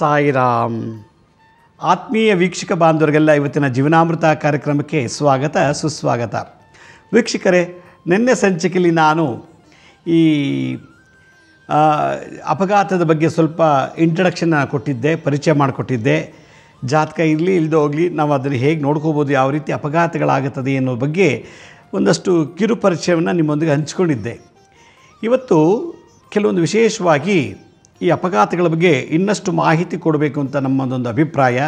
ಸಾಯಿರಾಮ್ ಆತ್ಮೀಯ ವೀಕ್ಷಕ ಬಾಂಧವರಿಗೆಲ್ಲ ಇವತ್ತಿನ ಜೀವನಾಮೃತ ಕಾರ್ಯಕ್ರಮಕ್ಕೆ ಸ್ವಾಗತ ಸುಸ್ವಾಗತ ವೀಕ್ಷಕರೇ ನಿನ್ನೆ ಸಂಚಿಕೆಯಲ್ಲಿ ನಾನು ಈ ಅಪಘಾತದ ಬಗ್ಗೆ ಸ್ವಲ್ಪ ಇಂಟ್ರಡಕ್ಷನ್ ಕೊಟ್ಟಿದ್ದೆ ಪರಿಚಯ ಮಾಡಿಕೊಟ್ಟಿದ್ದೆ ಜಾತಕ ಇರಲಿ ಇಲ್ಲದೆ ಹೋಗಲಿ ನಾವು ಅದನ್ನು ಹೇಗೆ ನೋಡ್ಕೋಬೋದು ಯಾವ ರೀತಿ ಅಪಘಾತಗಳಾಗುತ್ತದೆ ಅನ್ನೋ ಬಗ್ಗೆ ಒಂದಷ್ಟು ಕಿರುಪರಿಚಯವನ್ನು ನಿಮ್ಮೊಂದಿಗೆ ಹಂಚಿಕೊಂಡಿದ್ದೆ ಇವತ್ತು ಕೆಲವೊಂದು ವಿಶೇಷವಾಗಿ ಈ ಅಪಘಾತಗಳ ಬಗ್ಗೆ ಇನ್ನಷ್ಟು ಮಾಹಿತಿ ಕೊಡಬೇಕು ಅಂತ ನಮ್ಮದೊಂದು ಅಭಿಪ್ರಾಯ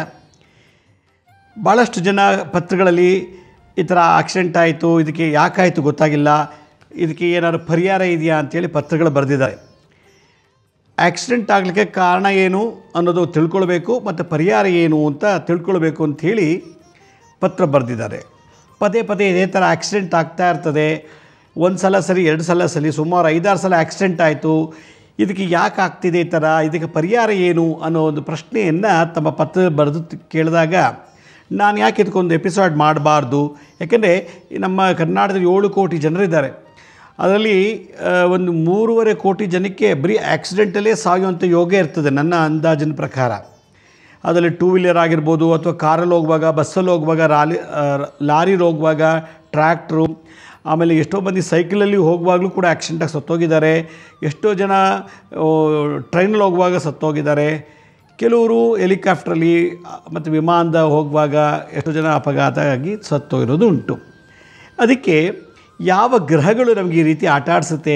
ಭಾಳಷ್ಟು ಜನ ಪತ್ರಗಳಲ್ಲಿ ಈ ಥರ ಆಕ್ಸಿಡೆಂಟ್ ಆಯಿತು ಇದಕ್ಕೆ ಯಾಕಾಯಿತು ಗೊತ್ತಾಗಿಲ್ಲ ಇದಕ್ಕೆ ಏನಾದರೂ ಪರಿಹಾರ ಇದೆಯಾ ಅಂತೇಳಿ ಪತ್ರಗಳು ಬರೆದಿದ್ದಾರೆ ಆಕ್ಸಿಡೆಂಟ್ ಆಗಲಿಕ್ಕೆ ಕಾರಣ ಏನು ಅನ್ನೋದು ತಿಳ್ಕೊಳ್ಬೇಕು ಮತ್ತು ಪರಿಹಾರ ಏನು ಅಂತ ತಿಳ್ಕೊಳ್ಬೇಕು ಅಂಥೇಳಿ ಪತ್ರ ಬರೆದಿದ್ದಾರೆ ಪದೇ ಪದೇ ಇದೇ ಥರ ಆಕ್ಸಿಡೆಂಟ್ ಆಗ್ತಾ ಇರ್ತದೆ ಒಂದು ಸಲ ಸರಿ ಎರಡು ಸಲ ಸರಿ ಸುಮಾರು ಐದಾರು ಸಲ ಆಕ್ಸಿಡೆಂಟ್ ಆಯಿತು ಇದಕ್ಕೆ ಯಾಕೆ ಆಗ್ತಿದೆ ಈ ಥರ ಇದಕ್ಕೆ ಪರಿಹಾರ ಏನು ಅನ್ನೋ ಒಂದು ಪ್ರಶ್ನೆಯನ್ನು ತಮ್ಮ ಪತ್ರ ಬರೆದು ಕೇಳಿದಾಗ ನಾನು ಯಾಕೆ ಇದಕ್ಕೊಂದು ಎಪಿಸೋಡ್ ಮಾಡಬಾರ್ದು ಯಾಕೆಂದರೆ ನಮ್ಮ ಕರ್ನಾಟಕದಲ್ಲಿ ಏಳು ಕೋಟಿ ಜನರಿದ್ದಾರೆ ಅದರಲ್ಲಿ ಒಂದು ಮೂರುವರೆ ಕೋಟಿ ಜನಕ್ಕೆ ಬರೀ ಆ್ಯಕ್ಸಿಡೆಂಟಲ್ಲೇ ಸಾಯುವಂಥ ಯೋಗ ಇರ್ತದೆ ನನ್ನ ಅಂದಾಜಿನ ಪ್ರಕಾರ ಅದರಲ್ಲಿ ಟೂ ವೀಲರ್ ಆಗಿರ್ಬೋದು ಅಥವಾ ಕಾರಲ್ಲಿ ಹೋಗುವಾಗ ಬಸ್ಸಲ್ಲಿ ಹೋಗುವಾಗ ರಾಲಿ ಲಾರಿಲಿ ಹೋಗುವಾಗ ಟ್ರ್ಯಾಕ್ಟ್ರು ಆಮೇಲೆ ಎಷ್ಟೋ ಮಂದಿ ಸೈಕಲಲ್ಲಿ ಹೋಗುವಾಗಲೂ ಕೂಡ ಆ್ಯಕ್ಸಿಡೆಂಟಾಗಿ ಸತ್ತೋಗಿದ್ದಾರೆ ಎಷ್ಟೋ ಜನ ಟ್ರೈನಲ್ಲಿ ಹೋಗುವಾಗ ಸತ್ತೋಗಿದ್ದಾರೆ ಕೆಲವರು ಹೆಲಿಕಾಪ್ಟ್ರಲ್ಲಿ ಮತ್ತು ವಿಮಾನದ ಹೋಗುವಾಗ ಎಷ್ಟೋ ಜನ ಅಪಘಾತ ಆಗಿ ಸತ್ತೋಗಿರೋದು ಉಂಟು ಅದಕ್ಕೆ ಯಾವ ಗ್ರಹಗಳು ನಮಗೆ ಈ ರೀತಿ ಆಟ ಆಡಿಸುತ್ತೆ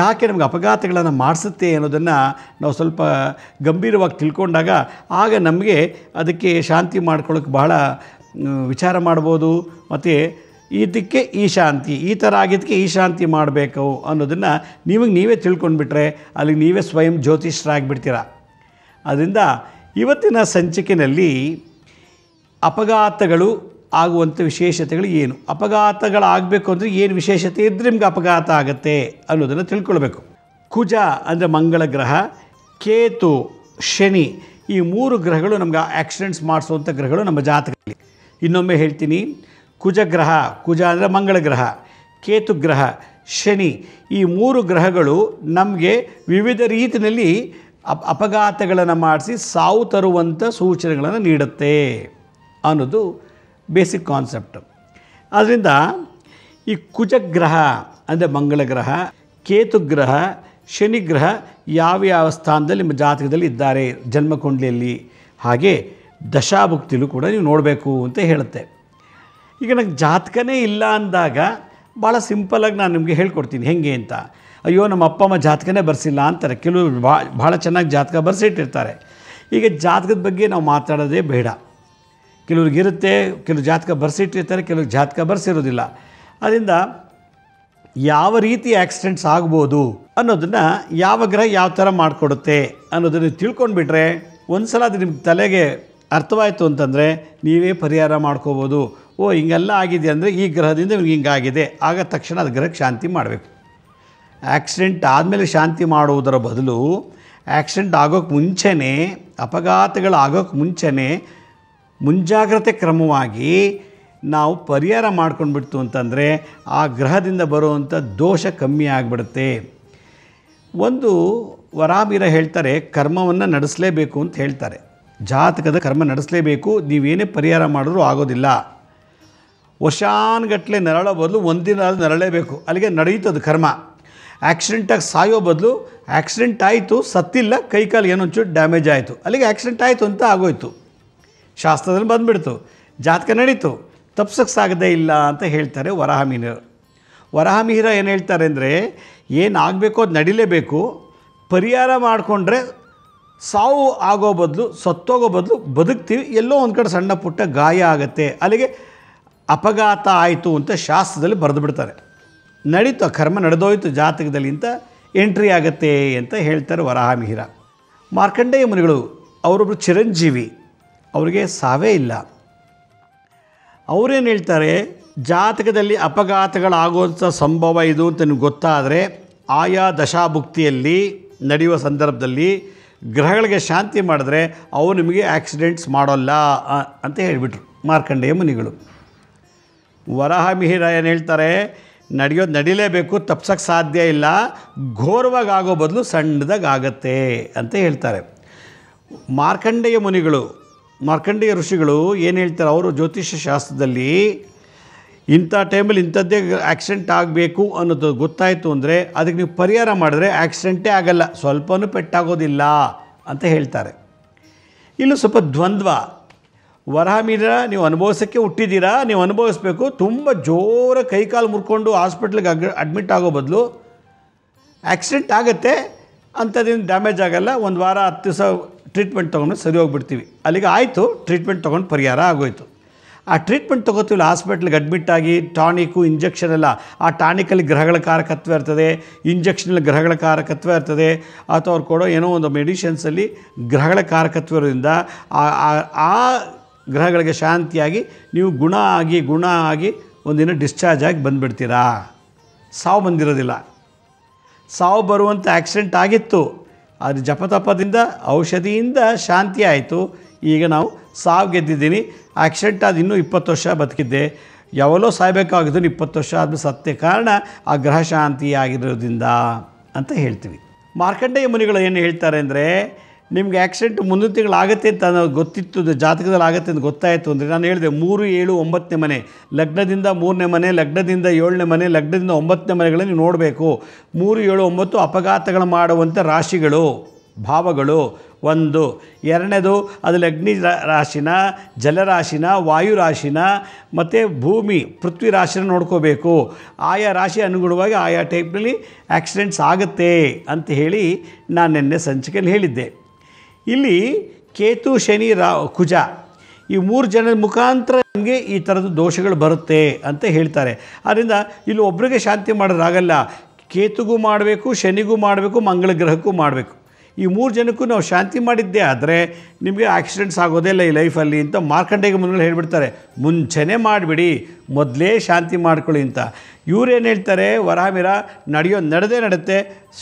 ಯಾಕೆ ನಮಗೆ ಅಪಘಾತಗಳನ್ನು ಮಾಡಿಸುತ್ತೆ ಅನ್ನೋದನ್ನು ನಾವು ಸ್ವಲ್ಪ ಗಂಭೀರವಾಗಿ ತಿಳ್ಕೊಂಡಾಗ ಆಗ ನಮಗೆ ಅದಕ್ಕೆ ಶಾಂತಿ ಮಾಡ್ಕೊಳ್ಳೋಕ್ಕೆ ಬಹಳ ವಿಚಾರ ಮಾಡ್ಬೋದು ಮತ್ತು ಇದಕ್ಕೆ ಈ ಶಾಂತಿ ಈ ಥರ ಆಗಿದ್ದಕ್ಕೆ ಈ ಶಾಂತಿ ಮಾಡಬೇಕು ಅನ್ನೋದನ್ನು ನಿಮಗೆ ನೀವೇ ತಿಳ್ಕೊಂಡ್ಬಿಟ್ರೆ ಅಲ್ಲಿಗೆ ನೀವೇ ಸ್ವಯಂ ಜ್ಯೋತಿಷರಾಗಿಬಿಡ್ತೀರ ಅದರಿಂದ ಇವತ್ತಿನ ಸಂಚಿಕೆಯಲ್ಲಿ ಅಪಘಾತಗಳು ಆಗುವಂಥ ವಿಶೇಷತೆಗಳು ಏನು ಅಪಘಾತಗಳಾಗಬೇಕು ಅಂದರೆ ಏನು ವಿಶೇಷತೆ ಇದ್ದರೆ ನಿಮ್ಗೆ ಅಪಘಾತ ಆಗುತ್ತೆ ಅನ್ನೋದನ್ನು ತಿಳ್ಕೊಳ್ಬೇಕು ಕುಜ ಅಂದರೆ ಮಂಗಳ ಗ್ರಹ ಕೇತು ಶನಿ ಈ ಮೂರು ಗ್ರಹಗಳು ನಮ್ಗೆ ಆ್ಯಕ್ಸಿಡೆಂಟ್ಸ್ ಮಾಡಿಸುವಂಥ ಗ್ರಹಗಳು ನಮ್ಮ ಜಾತಕದಲ್ಲಿ ಇನ್ನೊಮ್ಮೆ ಹೇಳ್ತೀನಿ ಕುಜಗ್ರಹ ಕುಜ ಅಂದರೆ ಮಂಗಳ ಗ್ರಹ ಕೇತು ಗ್ರಹ ಶನಿ ಈ ಮೂರು ಗ್ರಹಗಳು ನಮಗೆ ವಿವಿಧ ರೀತಿಯಲ್ಲಿ ಅಪ್ ಅಪಘಾತಗಳನ್ನು ಮಾಡಿಸಿ ಸಾವು ತರುವಂಥ ಸೂಚನೆಗಳನ್ನು ನೀಡುತ್ತೆ ಅನ್ನೋದು ಬೇಸಿಕ್ ಕಾನ್ಸೆಪ್ಟ್ ಆದ್ದರಿಂದ ಈ ಕುಜಗ್ರಹ ಅಂದರೆ ಮಂಗಳ ಗ್ರಹ ಕೇತು ಗ್ರಹ ಶನಿ ಗ್ರಹ ಯಾವ್ಯಾವ ಸ್ಥಾನದಲ್ಲಿ ನಿಮ್ಮ ಜಾತಕದಲ್ಲಿ ಇದ್ದಾರೆ ಜನ್ಮಕುಂಡಲಿಯಲ್ಲಿ ಹಾಗೆ ದಶಾಭುಕ್ತಿಲೂ ಕೂಡ ನೀವು ನೋಡಬೇಕು ಅಂತ ಹೇಳುತ್ತೆ ಈಗ ನನಗೆ ಜಾತಕನೇ ಇಲ್ಲ ಅಂದಾಗ ಭಾಳ ಸಿಂಪಲಾಗಿ ನಾನು ನಿಮಗೆ ಹೇಳ್ಕೊಡ್ತೀನಿ ಹೆಂಗೆ ಅಂತ ಅಯ್ಯೋ ನಮ್ಮ ಅಪ್ಪ ಅಮ್ಮ ಜಾತಕನೇ ಬರೆಸಿಲ್ಲ ಅಂತಾರೆ ಕೆಲವರು ಭಾಳ ಚೆನ್ನಾಗಿ ಜಾತಕ ಬರೆಸಿಟ್ಟಿರ್ತಾರೆ ಈಗ ಜಾತಕದ ಬಗ್ಗೆ ನಾವು ಮಾತಾಡೋದೇ ಬೇಡ ಇರುತ್ತೆ ಕೆಲವು ಜಾತಕ ಬರೆಸಿಟ್ಟಿರ್ತಾರೆ ಕೆಲವು ಜಾತಕ ಬರೆಸಿರೋದಿಲ್ಲ ಅದರಿಂದ ಯಾವ ರೀತಿ ಆಕ್ಸಿಡೆಂಟ್ಸ್ ಆಗ್ಬೋದು ಅನ್ನೋದನ್ನು ಯಾವ ಗ್ರಹ ಯಾವ ಥರ ಮಾಡಿಕೊಡುತ್ತೆ ಅನ್ನೋದನ್ನು ತಿಳ್ಕೊಂಡ್ಬಿಟ್ರೆ ಒಂದು ಸಲ ಅದು ನಿಮ್ಗೆ ತಲೆಗೆ ಅರ್ಥವಾಯಿತು ಅಂತಂದರೆ ನೀವೇ ಪರಿಹಾರ ಮಾಡ್ಕೋಬೋದು ಓ ಹಿಂಗೆಲ್ಲ ಆಗಿದೆ ಅಂದರೆ ಈ ಗ್ರಹದಿಂದ ಇವ್ನಿಗೆ ಹಿಂಗಾಗಿದೆ ಆಗ ತಕ್ಷಣ ಅದು ಗ್ರಹಕ್ಕೆ ಶಾಂತಿ ಮಾಡಬೇಕು ಆ್ಯಕ್ಸಿಡೆಂಟ್ ಆದಮೇಲೆ ಶಾಂತಿ ಮಾಡುವುದರ ಬದಲು ಆ್ಯಕ್ಸಿಡೆಂಟ್ ಆಗೋಕ್ಕೆ ಮುಂಚೆನೇ ಅಪಘಾತಗಳಾಗೋಕ್ಕೆ ಮುಂಚೆನೇ ಮುಂಜಾಗ್ರತೆ ಕ್ರಮವಾಗಿ ನಾವು ಪರಿಹಾರ ಮಾಡ್ಕೊಂಡ್ಬಿಡ್ತು ಅಂತಂದರೆ ಆ ಗ್ರಹದಿಂದ ಬರುವಂಥ ದೋಷ ಕಮ್ಮಿ ಆಗಿಬಿಡುತ್ತೆ ಒಂದು ವರಾಬೀರ ಹೇಳ್ತಾರೆ ಕರ್ಮವನ್ನು ನಡೆಸಲೇಬೇಕು ಅಂತ ಹೇಳ್ತಾರೆ ಜಾತಕದ ಕರ್ಮ ನಡೆಸಲೇಬೇಕು ನೀವೇನೇ ಪರಿಹಾರ ಮಾಡಿದ್ರೂ ಆಗೋದಿಲ್ಲ ವರ್ಷಾನುಗಟ್ಟಲೆ ನರಳೋ ಬದಲು ಒಂದಿನ ಅಲ್ಲಿ ನರಳೇಬೇಕು ಅಲ್ಲಿಗೆ ಅದು ಕರ್ಮ ಆ್ಯಕ್ಸಿಡೆಂಟಾಗಿ ಸಾಯೋ ಬದಲು ಆ್ಯಕ್ಸಿಡೆಂಟ್ ಆಯಿತು ಸತ್ತಿಲ್ಲ ಕೈ ಕಾಲು ಏನೊಂಚೂರು ಡ್ಯಾಮೇಜ್ ಆಯಿತು ಅಲ್ಲಿಗೆ ಆ್ಯಕ್ಸಿಡೆಂಟ್ ಆಯಿತು ಅಂತ ಆಗೋಯ್ತು ಶಾಸ್ತ್ರದಲ್ಲಿ ಬಂದುಬಿಡ್ತು ಜಾತಕ ನಡೀತು ತಪ್ಸಕ್ಕೆ ಸಾಗದೇ ಇಲ್ಲ ಅಂತ ಹೇಳ್ತಾರೆ ವರಾಹಮಿಹಿರರು ವರಾಹಮಿಹಿರ ಏನು ಹೇಳ್ತಾರೆ ಅಂದರೆ ಏನಾಗಬೇಕು ಅದು ನಡಿಲೇಬೇಕು ಪರಿಹಾರ ಮಾಡಿಕೊಂಡ್ರೆ ಸಾವು ಆಗೋ ಬದಲು ಸತ್ತೋಗೋ ಬದಲು ಬದುಕ್ತೀವಿ ಎಲ್ಲೋ ಒಂದು ಕಡೆ ಸಣ್ಣ ಪುಟ್ಟ ಗಾಯ ಆಗುತ್ತೆ ಅಲ್ಲಿಗೆ ಅಪಘಾತ ಆಯಿತು ಅಂತ ಶಾಸ್ತ್ರದಲ್ಲಿ ಬರೆದು ಬಿಡ್ತಾರೆ ನಡೀತು ಕರ್ಮ ನಡೆದೋಯ್ತು ಜಾತಕದಲ್ಲಿ ಅಂತ ಎಂಟ್ರಿ ಆಗತ್ತೆ ಅಂತ ಹೇಳ್ತಾರೆ ವರಾಹಮಿಹಿರ ಮಾರ್ಕಂಡೇಯ ಮುನಿಗಳು ಅವರೊಬ್ಬರು ಚಿರಂಜೀವಿ ಅವರಿಗೆ ಸಾವೇ ಇಲ್ಲ ಅವರೇನು ಹೇಳ್ತಾರೆ ಜಾತಕದಲ್ಲಿ ಅಪಘಾತಗಳಾಗುವಂಥ ಸಂಭವ ಇದು ಅಂತ ನಿಮ್ಗೆ ಗೊತ್ತಾದರೆ ಆಯಾ ದಶಾಭುಕ್ತಿಯಲ್ಲಿ ನಡೆಯುವ ಸಂದರ್ಭದಲ್ಲಿ ಗ್ರಹಗಳಿಗೆ ಶಾಂತಿ ಮಾಡಿದ್ರೆ ಅವು ನಿಮಗೆ ಆಕ್ಸಿಡೆಂಟ್ಸ್ ಮಾಡೋಲ್ಲ ಅಂತ ಹೇಳಿಬಿಟ್ರು ಮಾರ್ಕಂಡೇಯ ಮುನಿಗಳು ವರಹ ಏನು ಹೇಳ್ತಾರೆ ನಡೆಯೋದು ನಡಿಲೇಬೇಕು ತಪ್ಸೋಕ್ಕೆ ಸಾಧ್ಯ ಇಲ್ಲ ಘೋರವಾಗಿ ಆಗೋ ಬದಲು ಸಣ್ಣದಾಗತ್ತೆ ಅಂತ ಹೇಳ್ತಾರೆ ಮಾರ್ಕಂಡೇಯ ಮುನಿಗಳು ಮಾರ್ಕಂಡೇಯ ಋಷಿಗಳು ಏನು ಹೇಳ್ತಾರೆ ಅವರು ಜ್ಯೋತಿಷ್ಯ ಶಾಸ್ತ್ರದಲ್ಲಿ ಇಂಥ ಟೈಮಲ್ಲಿ ಇಂಥದ್ದೇ ಆ್ಯಕ್ಸಿಡೆಂಟ್ ಆಗಬೇಕು ಅನ್ನೋದು ಗೊತ್ತಾಯಿತು ಅಂದರೆ ಅದಕ್ಕೆ ನೀವು ಪರಿಹಾರ ಮಾಡಿದ್ರೆ ಆ್ಯಕ್ಸಿಡೆಂಟೇ ಆಗಲ್ಲ ಸ್ವಲ್ಪವೂ ಪೆಟ್ಟಾಗೋದಿಲ್ಲ ಅಂತ ಹೇಳ್ತಾರೆ ಇಲ್ಲೂ ಸ್ವಲ್ಪ ದ್ವಂದ್ವ ಮೀರ ನೀವು ಅನುಭವಿಸೋಕ್ಕೆ ಹುಟ್ಟಿದ್ದೀರಾ ನೀವು ಅನುಭವಿಸ್ಬೇಕು ತುಂಬ ಜೋರ ಕೈಕಾಲು ಮುರ್ಕೊಂಡು ಹಾಸ್ಪಿಟ್ಲಿಗೆ ಅಗ್ ಅಡ್ಮಿಟ್ ಆಗೋ ಬದಲು ಆಕ್ಸಿಡೆಂಟ್ ಆಗುತ್ತೆ ಅಂಥದ್ದೇನು ಡ್ಯಾಮೇಜ್ ಆಗಲ್ಲ ಒಂದು ವಾರ ಹತ್ತು ದಿವಸ ಟ್ರೀಟ್ಮೆಂಟ್ ತೊಗೊಂಡು ಸರಿ ಹೋಗ್ಬಿಡ್ತೀವಿ ಅಲ್ಲಿಗೆ ಆಯಿತು ಟ್ರೀಟ್ಮೆಂಟ್ ತೊಗೊಂಡು ಪರಿಹಾರ ಆಗೋಯ್ತು ಆ ಟ್ರೀಟ್ಮೆಂಟ್ ತೊಗೋತೀವಿ ಹಾಸ್ಪಿಟ್ಲಿಗೆ ಅಡ್ಮಿಟ್ ಆಗಿ ಟಾನಿಕು ಇಂಜೆಕ್ಷನ್ ಎಲ್ಲ ಆ ಟಾನಿಕಲ್ಲಿ ಗ್ರಹಗಳ ಕಾರಕತ್ವ ಇರ್ತದೆ ಇಂಜೆಕ್ಷನಲ್ಲಿ ಗ್ರಹಗಳ ಕಾರಕತ್ವ ಇರ್ತದೆ ಅಥವಾ ಅವ್ರು ಕೊಡೋ ಏನೋ ಒಂದು ಮೆಡಿಷನ್ಸಲ್ಲಿ ಗ್ರಹಗಳ ಕಾರಕತ್ವ ಇರೋದ್ರಿಂದ ಆ ಗ್ರಹಗಳಿಗೆ ಶಾಂತಿಯಾಗಿ ನೀವು ಗುಣ ಆಗಿ ಗುಣ ಆಗಿ ಒಂದಿನ ಡಿಸ್ಚಾರ್ಜ್ ಆಗಿ ಬಂದುಬಿಡ್ತೀರಾ ಸಾವು ಬಂದಿರೋದಿಲ್ಲ ಸಾವು ಬರುವಂಥ ಆಕ್ಸಿಡೆಂಟ್ ಆಗಿತ್ತು ಅದು ಜಪತಪದಿಂದ ಔಷಧಿಯಿಂದ ಶಾಂತಿ ಆಯಿತು ಈಗ ನಾವು ಸಾವು ಗೆದ್ದಿದ್ದೀನಿ ಆಕ್ಸಿಡೆಂಟ್ ಅದು ಇನ್ನೂ ಇಪ್ಪತ್ತು ವರ್ಷ ಬದುಕಿದ್ದೆ ಯಾವಲೋ ಸಾಯ್ಬೇಕಾಗಿದ್ದು ಇಪ್ಪತ್ತು ವರ್ಷ ಆದಮೇಲೆ ಸತ್ಯ ಕಾರಣ ಆ ಗ್ರಹ ಶಾಂತಿ ಆಗಿರೋದ್ರಿಂದ ಅಂತ ಹೇಳ್ತೀವಿ ಮಾರ್ಕಂಡೇಯ ಮುನಿಗಳು ಏನು ಹೇಳ್ತಾರೆ ಅಂದರೆ ನಿಮಗೆ ಆ್ಯಕ್ಸಿಡೆಂಟ್ ಮುಂದಿನ ತಿಂಗಳು ಆಗುತ್ತೆ ಅಂತ ಅನ್ನೋದು ಗೊತ್ತಿತ್ತು ಜಾತಕದಲ್ಲಿ ಆಗುತ್ತೆ ಅಂತ ಗೊತ್ತಾಯಿತು ಅಂದರೆ ನಾನು ಹೇಳಿದೆ ಮೂರು ಏಳು ಒಂಬತ್ತನೇ ಮನೆ ಲಗ್ನದಿಂದ ಮೂರನೇ ಮನೆ ಲಗ್ನದಿಂದ ಏಳನೇ ಮನೆ ಲಗ್ನದಿಂದ ಒಂಬತ್ತನೇ ಮನೆಗಳನ್ನು ನೀವು ನೋಡಬೇಕು ಮೂರು ಏಳು ಒಂಬತ್ತು ಅಪಘಾತಗಳು ಮಾಡುವಂಥ ರಾಶಿಗಳು ಭಾವಗಳು ಒಂದು ಎರಡನೇದು ಲಗ್ನಿ ಅಗ್ನಿ ರಾಶಿನ ಜಲರಾಶಿನ ವಾಯು ರಾಶಿನ ಮತ್ತು ಭೂಮಿ ಪೃಥ್ವಿ ರಾಶಿನ ನೋಡ್ಕೋಬೇಕು ಆಯಾ ರಾಶಿ ಅನುಗುಣವಾಗಿ ಆಯಾ ಟೈಪ್ನಲ್ಲಿ ಆ್ಯಕ್ಸಿಡೆಂಟ್ಸ್ ಆಗುತ್ತೆ ಅಂತ ಹೇಳಿ ನಾನು ನಿನ್ನೆ ಸಂಚಿಕೆಯಲ್ಲಿ ಹೇಳಿದ್ದೆ ಇಲ್ಲಿ ಕೇತು ಶನಿ ರಾ ಕುಜ ಈ ಮೂರು ಜನರ ಮುಖಾಂತರ ನಮಗೆ ಈ ಥರದ ದೋಷಗಳು ಬರುತ್ತೆ ಅಂತ ಹೇಳ್ತಾರೆ ಆದ್ದರಿಂದ ಇಲ್ಲಿ ಒಬ್ಬರಿಗೆ ಶಾಂತಿ ಮಾಡೋದಾಗಲ್ಲ ಕೇತುಗೂ ಮಾಡಬೇಕು ಶನಿಗೂ ಮಾಡಬೇಕು ಮಂಗಳ ಗ್ರಹಕ್ಕೂ ಮಾಡಬೇಕು ಈ ಮೂರು ಜನಕ್ಕೂ ನಾವು ಶಾಂತಿ ಮಾಡಿದ್ದೇ ಆದರೆ ನಿಮಗೆ ಆಕ್ಸಿಡೆಂಟ್ಸ್ ಆಗೋದೇ ಇಲ್ಲ ಈ ಲೈಫಲ್ಲಿ ಅಂತ ಮಾರ್ಕಂಡೆಗೆ ಮುಂದೆ ಹೇಳಿಬಿಡ್ತಾರೆ ಮುಂಚೆನೇ ಮಾಡಿಬಿಡಿ ಮೊದಲೇ ಶಾಂತಿ ಮಾಡ್ಕೊಳ್ಳಿ ಅಂತ ಇವ್ರೇನು ಹೇಳ್ತಾರೆ ವರಾಮಿರ ನಡೆಯೋ ನಡೆದೇ ನಡುತ್ತೆ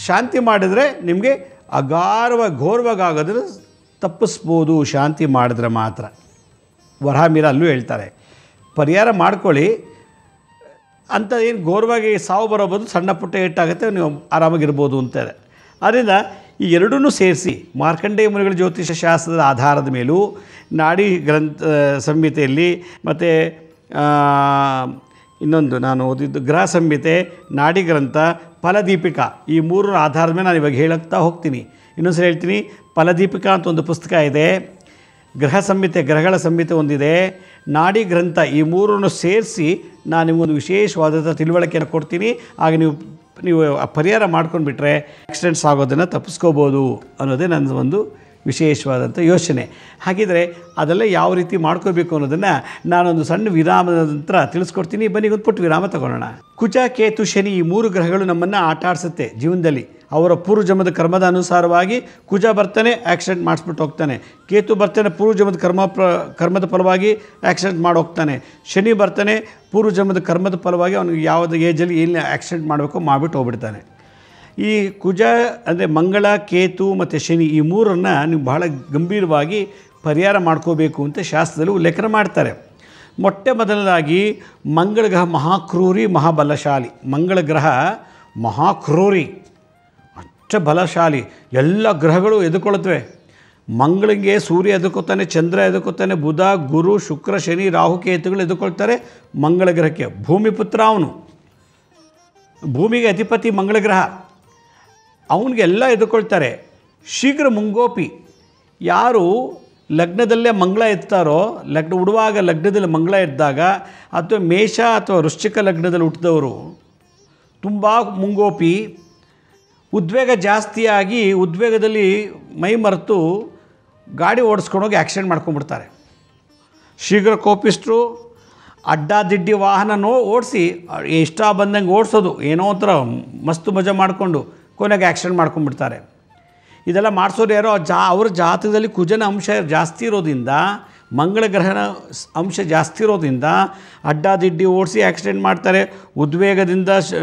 ಶಾಂತಿ ಮಾಡಿದರೆ ನಿಮಗೆ ಅಗಾರ್ವ ಘೋರ್ವಗಾಗದ್ರೆ ತಪ್ಪಿಸ್ಬೋದು ಶಾಂತಿ ಮಾಡಿದ್ರೆ ಮಾತ್ರ ವರಹಮೀರ ಅಲ್ಲೂ ಹೇಳ್ತಾರೆ ಪರಿಹಾರ ಮಾಡ್ಕೊಳ್ಳಿ ಅಂತ ಏನು ಗೌರವಾಗಿ ಸಾವು ಬರೋಬೋದು ಸಣ್ಣ ಪುಟ್ಟ ಏಟಾಗುತ್ತೆ ನೀವು ಆರಾಮಾಗಿರ್ಬೋದು ಅಂತಾರೆ ಆದ್ದರಿಂದ ಈ ಎರಡೂ ಸೇರಿಸಿ ಮಾರ್ಕಂಡೇಯ ಮುನಿಗಳ ಜ್ಯೋತಿಷ್ಯ ಶಾಸ್ತ್ರದ ಆಧಾರದ ಮೇಲೂ ನಾಡಿ ಗ್ರಂಥ ಸಂಹಿತೆಯಲ್ಲಿ ಮತ್ತು ಇನ್ನೊಂದು ನಾನು ಓದಿದ್ದು ಗ್ರಹ ಸಂಹಿತೆ ನಾಡಿ ಗ್ರಂಥ ಫಲದೀಪಿಕ ಈ ಮೂರರ ಆಧಾರದ ಮೇಲೆ ನಾನು ಇವಾಗ ಹೇಳುತ್ತಾ ಹೋಗ್ತೀನಿ ಇನ್ನೊಂದ್ಸರಿ ಹೇಳ್ತೀನಿ ಫಲದೀಪಿಕ ಅಂತ ಒಂದು ಪುಸ್ತಕ ಇದೆ ಗ್ರಹ ಸಂಹಿತೆ ಗ್ರಹಗಳ ಸಂಹಿತೆ ಒಂದಿದೆ ನಾಡಿ ಗ್ರಂಥ ಈ ಮೂರನ್ನು ಸೇರಿಸಿ ನಾನು ನಿಮಗೊಂದು ವಿಶೇಷವಾದಂಥ ತಿಳುವಳಿಕೆಯನ್ನು ಕೊಡ್ತೀನಿ ಆಗ ನೀವು ನೀವು ಪರಿಹಾರ ಮಾಡ್ಕೊಂಡು ಬಿಟ್ಟರೆ ಆಕ್ಸಿಡೆಂಟ್ಸ್ ಆಗೋದನ್ನು ತಪ್ಪಿಸ್ಕೋಬೋದು ಅನ್ನೋದೇ ನನ್ನ ಒಂದು ವಿಶೇಷವಾದಂಥ ಯೋಚನೆ ಹಾಗಿದ್ರೆ ಅದೆಲ್ಲ ಯಾವ ರೀತಿ ಮಾಡ್ಕೋಬೇಕು ಅನ್ನೋದನ್ನು ನಾನೊಂದು ಸಣ್ಣ ವಿರಾಮದ ನಂತರ ತಿಳಿಸ್ಕೊಡ್ತೀನಿ ಬನ್ನಿ ಒಂದು ಪುಟ್ಟು ವಿರಾಮ ತಗೊಳ್ಳೋಣ ಕುಜ ಕೇತು ಶನಿ ಈ ಮೂರು ಗ್ರಹಗಳು ನಮ್ಮನ್ನು ಆಟ ಆಡಿಸುತ್ತೆ ಜೀವನದಲ್ಲಿ ಅವರ ಪೂರ್ವಜಮದ ಕರ್ಮದ ಅನುಸಾರವಾಗಿ ಕುಜ ಬರ್ತಾನೆ ಆಕ್ಸಿಡೆಂಟ್ ಮಾಡಿಸ್ಬಿಟ್ಟು ಹೋಗ್ತಾನೆ ಕೇತು ಬರ್ತಾನೆ ಪೂರ್ವಜಮದ ಕರ್ಮ ಪ್ರ ಕರ್ಮದ ಫಲವಾಗಿ ಆ್ಯಕ್ಸಿಡೆಂಟ್ ಮಾಡಿ ಹೋಗ್ತಾನೆ ಶನಿ ಬರ್ತಾನೆ ಪೂರ್ವಜನ್ಮದ ಕರ್ಮದ ಫಲವಾಗಿ ಅವನಿಗೆ ಯಾವುದೇ ಏಜಲ್ಲಿ ಏನು ಆ್ಯಕ್ಸಿಡೆಂಟ್ ಮಾಡಬೇಕು ಮಾಡಿಬಿಟ್ಟು ಹೋಗ್ಬಿಡ್ತಾನೆ ಈ ಕುಜ ಅಂದರೆ ಮಂಗಳ ಕೇತು ಮತ್ತು ಶನಿ ಈ ಮೂರನ್ನು ನೀವು ಬಹಳ ಗಂಭೀರವಾಗಿ ಪರಿಹಾರ ಮಾಡ್ಕೋಬೇಕು ಅಂತ ಶಾಸ್ತ್ರದಲ್ಲಿ ಉಲ್ಲೇಖನ ಮಾಡ್ತಾರೆ ಮೊಟ್ಟೆ ಮೊದಲನೇದಾಗಿ ಮಂಗಳ ಗ್ರಹ ಮಹಾಕ್ರೂರಿ ಮಹಾಬಲಶಾಲಿ ಮಂಗಳ ಗ್ರಹ ಮಹಾಕ್ರೂರಿ ಅಷ್ಟ ಬಲಶಾಲಿ ಎಲ್ಲ ಗ್ರಹಗಳು ಎದುಕೊಳ್ತವೆ ಮಂಗಳಿಗೆ ಸೂರ್ಯ ಎದುಕೋತಾನೆ ಚಂದ್ರ ಎದುಕೋತಾನೆ ಬುಧ ಗುರು ಶುಕ್ರ ಶನಿ ರಾಹುಕೇತುಗಳು ಎದುಕೊಳ್ತಾರೆ ಮಂಗಳ ಗ್ರಹಕ್ಕೆ ಭೂಮಿಪುತ್ರ ಅವನು ಭೂಮಿಗೆ ಅಧಿಪತಿ ಮಂಗಳ ಗ್ರಹ ಅವನಿಗೆಲ್ಲ ಎದುಕೊಳ್ತಾರೆ ಶೀಘ್ರ ಮುಂಗೋಪಿ ಯಾರು ಲಗ್ನದಲ್ಲೇ ಮಂಗಳ ಎತ್ತಾರೋ ಲಗ್ನ ಉಡುವಾಗ ಲಗ್ನದಲ್ಲಿ ಮಂಗಳ ಎದ್ದಾಗ ಅಥವಾ ಮೇಷ ಅಥವಾ ವೃಶ್ಚಿಕ ಲಗ್ನದಲ್ಲಿ ಹುಟ್ಟಿದವರು ತುಂಬ ಮುಂಗೋಪಿ ಉದ್ವೇಗ ಜಾಸ್ತಿಯಾಗಿ ಉದ್ವೇಗದಲ್ಲಿ ಮೈ ಮರೆತು ಗಾಡಿ ಓಡಿಸ್ಕೊಂಡು ಹೋಗಿ ಆ್ಯಕ್ಸಿಡೆಂಟ್ ಮಾಡ್ಕೊಂಡ್ಬಿಡ್ತಾರೆ ಶೀಘ್ರ ಕೋಪಿಸ್ಟ್ರು ಅಡ್ಡಾದಿಡ್ಡಿ ವಾಹನ ಓಡಿಸಿ ಇಷ್ಟ ಬಂದಂಗೆ ಓಡಿಸೋದು ಏನೋ ಒಂಥರ ಮಸ್ತು ಮಜಾ ಮಾಡಿಕೊಂಡು ಕೊನೆಗೆ ಆ್ಯಕ್ಸಿಡೆಂಟ್ ಮಾಡ್ಕೊಂಡ್ಬಿಡ್ತಾರೆ ಇದೆಲ್ಲ ಮಾಡಿಸೋರು ಯಾರೋ ಜಾ ಅವ್ರ ಜಾತಕದಲ್ಲಿ ಕುಜನ ಅಂಶ ಜಾಸ್ತಿ ಇರೋದ್ರಿಂದ ಮಂಗಳ ಗ್ರಹಣ ಅಂಶ ಜಾಸ್ತಿ ಇರೋದ್ರಿಂದ ಅಡ್ಡಾದಿಡ್ಡಿ ಓಡಿಸಿ ಆ್ಯಕ್ಸಿಡೆಂಟ್ ಮಾಡ್ತಾರೆ ಉದ್ವೇಗದಿಂದ ಶ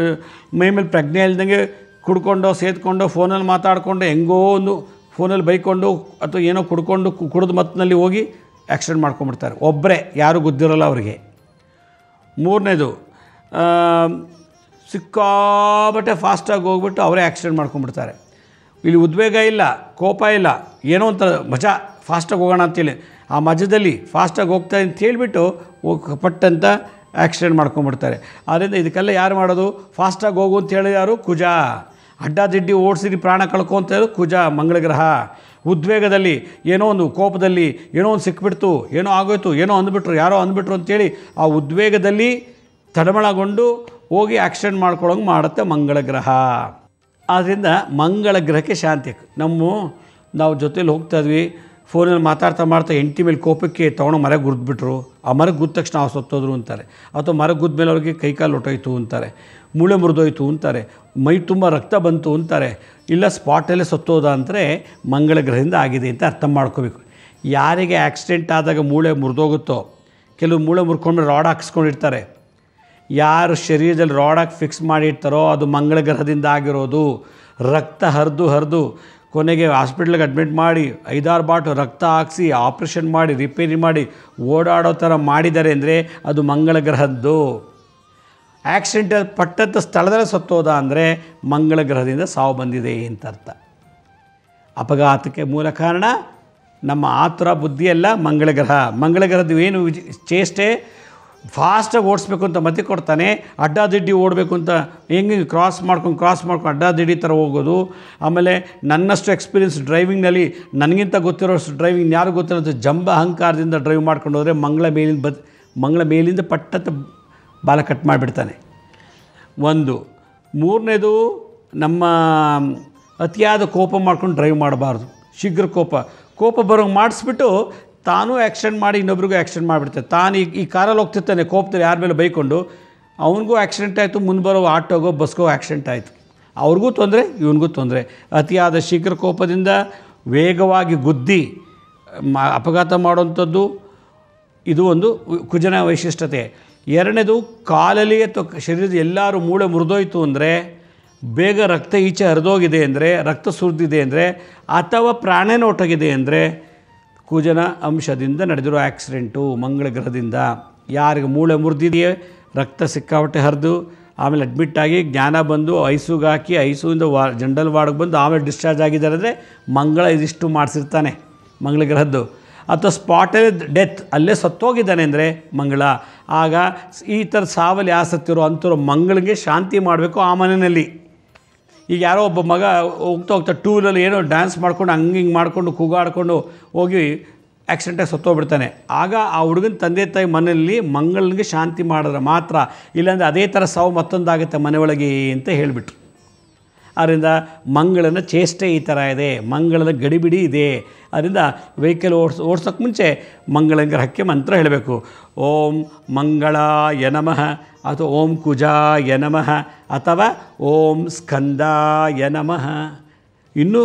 ಮೇಲೆ ಪ್ರಜ್ಞೆ ಇಲ್ದಂಗೆ ಕುಡ್ಕೊಂಡು ಸೇದ್ಕೊಂಡು ಫೋನಲ್ಲಿ ಮಾತಾಡಿಕೊಂಡು ಹೆಂಗೋ ಒಂದು ಫೋನಲ್ಲಿ ಬೈಕೊಂಡು ಅಥವಾ ಏನೋ ಕುಡ್ಕೊಂಡು ಕುಡಿದು ಮತ್ತಿನಲ್ಲಿ ಹೋಗಿ ಆ್ಯಕ್ಸಿಡೆಂಟ್ ಮಾಡ್ಕೊಂಡ್ಬಿಡ್ತಾರೆ ಒಬ್ಬರೇ ಯಾರೂ ಗೊತ್ತಿರೋಲ್ಲ ಅವ್ರಿಗೆ ಮೂರನೇದು ಸಿಕ್ಕಾಬಟ್ಟೆ ಫಾಸ್ಟಾಗಿ ಹೋಗ್ಬಿಟ್ಟು ಅವರೇ ಆ್ಯಕ್ಸಿಡೆಂಟ್ ಮಾಡ್ಕೊಂಬಿಡ್ತಾರೆ ಇಲ್ಲಿ ಉದ್ವೇಗ ಇಲ್ಲ ಕೋಪ ಇಲ್ಲ ಏನೋ ಒಂಥರ ಮಜಾ ಫಾಸ್ಟಾಗಿ ಹೋಗೋಣ ಅಂತೇಳಿ ಆ ಮಜದಲ್ಲಿ ಫಾಸ್ಟಾಗಿ ಹೋಗ್ತಾ ಅಂತ ಹೇಳಿಬಿಟ್ಟು ಪಟ್ಟಂತ ಆ್ಯಕ್ಸಿಡೆಂಟ್ ಮಾಡ್ಕೊಂಡ್ಬಿಡ್ತಾರೆ ಆದ್ದರಿಂದ ಇದಕ್ಕೆಲ್ಲ ಯಾರು ಮಾಡೋದು ಫಾಸ್ಟಾಗಿ ಹೋಗು ಅಂತ ಹೇಳಿ ಯಾರು ಕುಜ ಅಡ್ಡಾದಿಡ್ಡಿ ಓಡಿಸಿರಿ ಪ್ರಾಣ ಕಳ್ಕೊ ಅಂತ ಹೇಳೋದು ಕುಜ ಮಂಗಳ ಗ್ರಹ ಉದ್ವೇಗದಲ್ಲಿ ಏನೋ ಒಂದು ಕೋಪದಲ್ಲಿ ಏನೋ ಒಂದು ಸಿಕ್ಕಿಬಿಡ್ತು ಏನೋ ಆಗೋಯ್ತು ಏನೋ ಅಂದ್ಬಿಟ್ರು ಯಾರೋ ಅಂದ್ಬಿಟ್ರು ಅಂತೇಳಿ ಆ ಉದ್ವೇಗದಲ್ಲಿ ತಡಮಳಗೊಂಡು ಹೋಗಿ ಆಕ್ಸಿಡೆಂಟ್ ಮಾಡ್ಕೊಳಂಗೆ ಮಾಡುತ್ತೆ ಮಂಗಳ ಗ್ರಹ ಆದ್ದರಿಂದ ಮಂಗಳ ಗ್ರಹಕ್ಕೆ ಶಾಂತಿ ನಮ್ಮ ನಾವು ಜೊತೇಲಿ ಹೋಗ್ತಾಯಿದ್ವಿ ಫೋನಲ್ಲಿ ಮಾತಾಡ್ತಾ ಮಾಡ್ತಾ ಎಂಟಿ ಮೇಲೆ ಕೋಪಕ್ಕೆ ತೊಗೊಂಡು ಮರ ಗುರ್ದ್ಬಿಟ್ರು ಆ ಮರ ಗುದ್ದ ತಕ್ಷಣ ಅವ್ರು ಸತ್ತೋದ್ರು ಅಂತಾರೆ ಅಥವಾ ಮರ ಗುದ್ದ ಮೇಲೆ ಅವ್ರಿಗೆ ಕೈಕಾಲು ಹೊಟ್ಟೋಯ್ತು ಅಂತಾರೆ ಮೂಳೆ ಮುರಿದೋಯ್ತು ಅಂತಾರೆ ಮೈ ತುಂಬ ರಕ್ತ ಬಂತು ಅಂತಾರೆ ಇಲ್ಲ ಸ್ಪಾಟಲ್ಲೇ ಸತ್ತೋದ ಅಂದರೆ ಮಂಗಳ ಗ್ರಹದಿಂದ ಆಗಿದೆ ಅಂತ ಅರ್ಥ ಮಾಡ್ಕೋಬೇಕು ಯಾರಿಗೆ ಆಕ್ಸಿಡೆಂಟ್ ಆದಾಗ ಮೂಳೆ ಮುರಿದೋಗುತ್ತೋ ಕೆಲವು ಮೂಳೆ ಮುರ್ಕೊಂಡ್ರೆ ರಾಡ್ ಹಾಕ್ಸ್ಕೊಂಡಿರ್ತಾರೆ ಯಾರು ಶರೀರದಲ್ಲಿ ರಾಡಾಗಿ ಫಿಕ್ಸ್ ಮಾಡಿಡ್ತಾರೋ ಅದು ಮಂಗಳ ಗ್ರಹದಿಂದ ಆಗಿರೋದು ರಕ್ತ ಹರಿದು ಹರಿದು ಕೊನೆಗೆ ಹಾಸ್ಪಿಟ್ಲಿಗೆ ಅಡ್ಮಿಟ್ ಮಾಡಿ ಐದಾರು ಬಾಟು ರಕ್ತ ಹಾಕಿಸಿ ಆಪ್ರೇಷನ್ ಮಾಡಿ ರಿಪೇರಿ ಮಾಡಿ ಓಡಾಡೋ ಥರ ಮಾಡಿದ್ದಾರೆ ಅಂದರೆ ಅದು ಮಂಗಳ ಗ್ರಹದ್ದು ಆ್ಯಕ್ಸಿಡೆಂಟ್ ಪಟ್ಟಂಥ ಸ್ಥಳದಲ್ಲೇ ಸತ್ತೋದ ಅಂದರೆ ಮಂಗಳ ಗ್ರಹದಿಂದ ಸಾವು ಬಂದಿದೆ ಅಂತ ಅರ್ಥ ಅಪಘಾತಕ್ಕೆ ಮೂಲ ಕಾರಣ ನಮ್ಮ ಆತುರ ಬುದ್ಧಿಯೆಲ್ಲ ಮಂಗಳ ಗ್ರಹ ಮಂಗಳ ಗ್ರಹದ್ದು ಏನು ಚೇಷ್ಟೆ ಫಾಸ್ಟಾಗಿ ಓಡಿಸ್ಬೇಕು ಅಂತ ಮತಿ ಕೊಡ್ತಾನೆ ಅಡ್ಡಾದಿಡ್ಡಿ ಓಡಬೇಕು ಅಂತ ಹೆಂಗೆ ಕ್ರಾಸ್ ಮಾಡ್ಕೊಂಡು ಕ್ರಾಸ್ ಮಾಡ್ಕೊಂಡು ಅಡ್ಡಾದಿಡ್ಡಿ ಥರ ಹೋಗೋದು ಆಮೇಲೆ ನನ್ನಷ್ಟು ಎಕ್ಸ್ಪೀರಿಯನ್ಸ್ ಡ್ರೈವಿಂಗ್ನಲ್ಲಿ ನನಗಿಂತ ಗೊತ್ತಿರೋಷ್ಟು ಡ್ರೈವಿಂಗ್ ಯಾರು ಗೊತ್ತಿರೋದು ಜಂಬ ಅಹಂಕಾರದಿಂದ ಡ್ರೈವ್ ಮಾಡ್ಕೊಂಡು ಹೋದರೆ ಮಂಗಳ ಮೇಲಿಂದ ಬದ್ ಮಂಗಳ ಮೇಲಿಂದ ಪಟ್ಟಂತ ಬಾಲ ಕಟ್ ಮಾಡಿಬಿಡ್ತಾನೆ ಒಂದು ಮೂರನೇದು ನಮ್ಮ ಅತಿಯಾದ ಕೋಪ ಮಾಡ್ಕೊಂಡು ಡ್ರೈವ್ ಮಾಡಬಾರ್ದು ಶೀಘ್ರ ಕೋಪ ಕೋಪ ಬರೋಂಗೆ ಮಾಡಿಸ್ಬಿಟ್ಟು ತಾನೂ ಆ್ಯಕ್ಸಿಡೆಂಟ್ ಮಾಡಿ ಇನ್ನೊಬ್ರಿಗೂ ಆ್ಯಕ್ಸಿಡೆಂಟ್ ಮಾಡಿಬಿಡ್ತಾರೆ ತಾನು ಈ ಈ ಕಾರಲ್ಲಿ ಹೋಗ್ತಿರ್ತಾನೆ ಕೋಪದಲ್ಲಿ ಯಾರ ಮೇಲೆ ಬೈಕೊಂಡು ಅವನಿಗೂ ಆ್ಯಕ್ಸಿಡೆಂಟ್ ಆಯಿತು ಮುಂದೆ ಬರೋ ಆಟೋಗೋ ಬಸ್ಗೋ ಆ್ಯಕ್ಸಿಡೆಂಟ್ ಆಯಿತು ಅವ್ರಿಗೂ ತೊಂದರೆ ಇವನಿಗೂ ತೊಂದರೆ ಅತಿಯಾದ ಶೀಘ್ರ ಕೋಪದಿಂದ ವೇಗವಾಗಿ ಗುದ್ದಿ ಮಾ ಅಪಘಾತ ಮಾಡುವಂಥದ್ದು ಇದು ಒಂದು ಕುಜನ ವೈಶಿಷ್ಟ್ಯತೆ ಎರಡನೇದು ಕಾಲಲ್ಲಿ ಅಥವಾ ಶರೀರದ ಎಲ್ಲರೂ ಮೂಳೆ ಮುರಿದೋಯ್ತು ಅಂದರೆ ಬೇಗ ರಕ್ತ ಈಚೆ ಹರಿದೋಗಿದೆ ಅಂದರೆ ರಕ್ತ ಸುರಿದಿದೆ ಅಂದರೆ ಅಥವಾ ಹೊಟ್ಟೋಗಿದೆ ಅಂದರೆ ಕುಜನ ಅಂಶದಿಂದ ನಡೆದಿರೋ ಆ್ಯಕ್ಸಿಡೆಂಟು ಮಂಗಳ ಗ್ರಹದಿಂದ ಯಾರಿಗೆ ಮೂಳೆ ಮುರಿದಿದೆಯೇ ರಕ್ತ ಸಿಕ್ಕಾಪಟ್ಟೆ ಹರಿದು ಆಮೇಲೆ ಅಡ್ಮಿಟ್ ಆಗಿ ಜ್ಞಾನ ಬಂದು ಐಸುಗೆ ಹಾಕಿ ಐಸುವಿಂದ ವಾ ಜನರಲ್ ವಾರ್ಡ್ಗೆ ಬಂದು ಆಮೇಲೆ ಡಿಸ್ಚಾರ್ಜ್ ಆಗಿದ್ದಾರೆ ಅಂದರೆ ಮಂಗಳ ಇದಿಷ್ಟು ಮಾಡಿಸಿರ್ತಾನೆ ಮಂಗಳ ಗ್ರಹದ್ದು ಅಥವಾ ಸ್ಪಾಟಲ್ಲಿ ಡೆತ್ ಅಲ್ಲೇ ಸತ್ತೋಗಿದ್ದಾನೆ ಅಂದರೆ ಮಂಗಳ ಆಗ ಈ ಥರ ಸಾವಲ್ಲಿ ಆಸತ್ತಿರೋ ಮಂಗಳಿಗೆ ಶಾಂತಿ ಮಾಡಬೇಕು ಆ ಮನೆಯಲ್ಲಿ ಈಗ ಯಾರೋ ಒಬ್ಬ ಮಗ ಹೋಗ್ತಾ ಹೋಗ್ತಾ ಟೂ ವೀಲಲ್ಲಿ ಏನೋ ಡ್ಯಾನ್ಸ್ ಮಾಡ್ಕೊಂಡು ಹಂಗೆ ಹಿಂಗೆ ಮಾಡಿಕೊಂಡು ಕೂಗಾಡ್ಕೊಂಡು ಹೋಗಿ ಆ್ಯಕ್ಸಿಡೆಂಟಾಗಿ ಸತ್ತೋಗ್ಬಿಡ್ತಾನೆ ಆಗ ಆ ಹುಡುಗನ ತಂದೆ ತಾಯಿ ಮನೆಯಲ್ಲಿ ಮಂಗಳನಿಗೆ ಶಾಂತಿ ಮಾಡಿದ್ರೆ ಮಾತ್ರ ಇಲ್ಲಾಂದರೆ ಅದೇ ಥರ ಸಾವು ಮತ್ತೊಂದಾಗುತ್ತೆ ಮನೆಯೊಳಗೆ ಅಂತ ಹೇಳಿಬಿಟ್ರು ಆದ್ದರಿಂದ ಮಂಗಳನ ಚೇಷ್ಟೆ ಈ ಥರ ಇದೆ ಮಂಗಳನ ಗಡಿಬಿಡಿ ಇದೆ ಅದರಿಂದ ವೆಹಿಕಲ್ ಓಡಿಸ್ ಓಡಿಸೋಕ್ಕೆ ಮುಂಚೆ ಮಂಗಳ ಗ್ರಹಕ್ಕೆ ಮಂತ್ರ ಹೇಳಬೇಕು ಓಂ ಮಂಗಳ ನಮಃ ಅಥವಾ ಓಂ ಕುಜಾ ನಮಃ ಅಥವಾ ಓಂ ಸ್ಕಂದ ನಮಃ ಇನ್ನು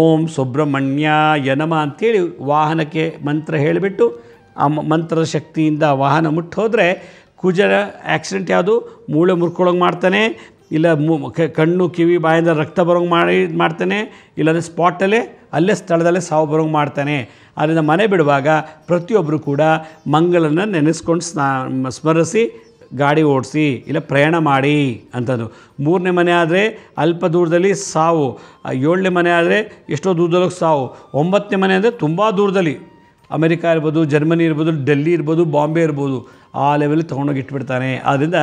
ಓಂ ಸುಬ್ರಹ್ಮಣ್ಯ ಯನಮ ಅಂಥೇಳಿ ವಾಹನಕ್ಕೆ ಮಂತ್ರ ಹೇಳಿಬಿಟ್ಟು ಆ ಮಂತ್ರದ ಶಕ್ತಿಯಿಂದ ವಾಹನ ಮುಟ್ಟೋದ್ರೆ ಕುಜರ ಆ್ಯಕ್ಸಿಡೆಂಟ್ ಯಾವುದು ಮೂಳೆ ಮುರ್ಕೊಳಂಗೆ ಮಾಡ್ತಾನೆ ಇಲ್ಲ ಮು ಕಣ್ಣು ಕಿವಿ ಬಾಯಿಂದ ರಕ್ತ ಬರೋಂಗೆ ಮಾಡಿ ಮಾಡ್ತಾನೆ ಇಲ್ಲಾಂದರೆ ಸ್ಪಾಟಲ್ಲೇ ಅಲ್ಲೇ ಸ್ಥಳದಲ್ಲೇ ಸಾವು ಬರೋಂಗೆ ಮಾಡ್ತಾನೆ ಆದ್ದರಿಂದ ಮನೆ ಬಿಡುವಾಗ ಪ್ರತಿಯೊಬ್ಬರು ಕೂಡ ಮಂಗಳನ್ನು ನೆನೆಸ್ಕೊಂಡು ಸ್ನಾ ಸ್ಮರಿಸಿ ಗಾಡಿ ಓಡಿಸಿ ಇಲ್ಲ ಪ್ರಯಾಣ ಮಾಡಿ ಅಂತಂದು ಮೂರನೇ ಮನೆ ಆದರೆ ಅಲ್ಪ ದೂರದಲ್ಲಿ ಸಾವು ಏಳನೇ ಮನೆ ಆದರೆ ಎಷ್ಟೋ ದೂರದಲ್ಲಿ ಸಾವು ಒಂಬತ್ತನೇ ಮನೆ ಅಂದರೆ ತುಂಬ ದೂರದಲ್ಲಿ ಅಮೆರಿಕ ಇರ್ಬೋದು ಜರ್ಮನಿ ಇರ್ಬೋದು ಡೆಲ್ಲಿ ಇರ್ಬೋದು ಬಾಂಬೆ ಇರ್ಬೋದು ಆ ಲೆವೆಲ್ ತೊಗೊಂಡೋಗಿ ಇಟ್ಬಿಡ್ತಾನೆ ಆದ್ದರಿಂದ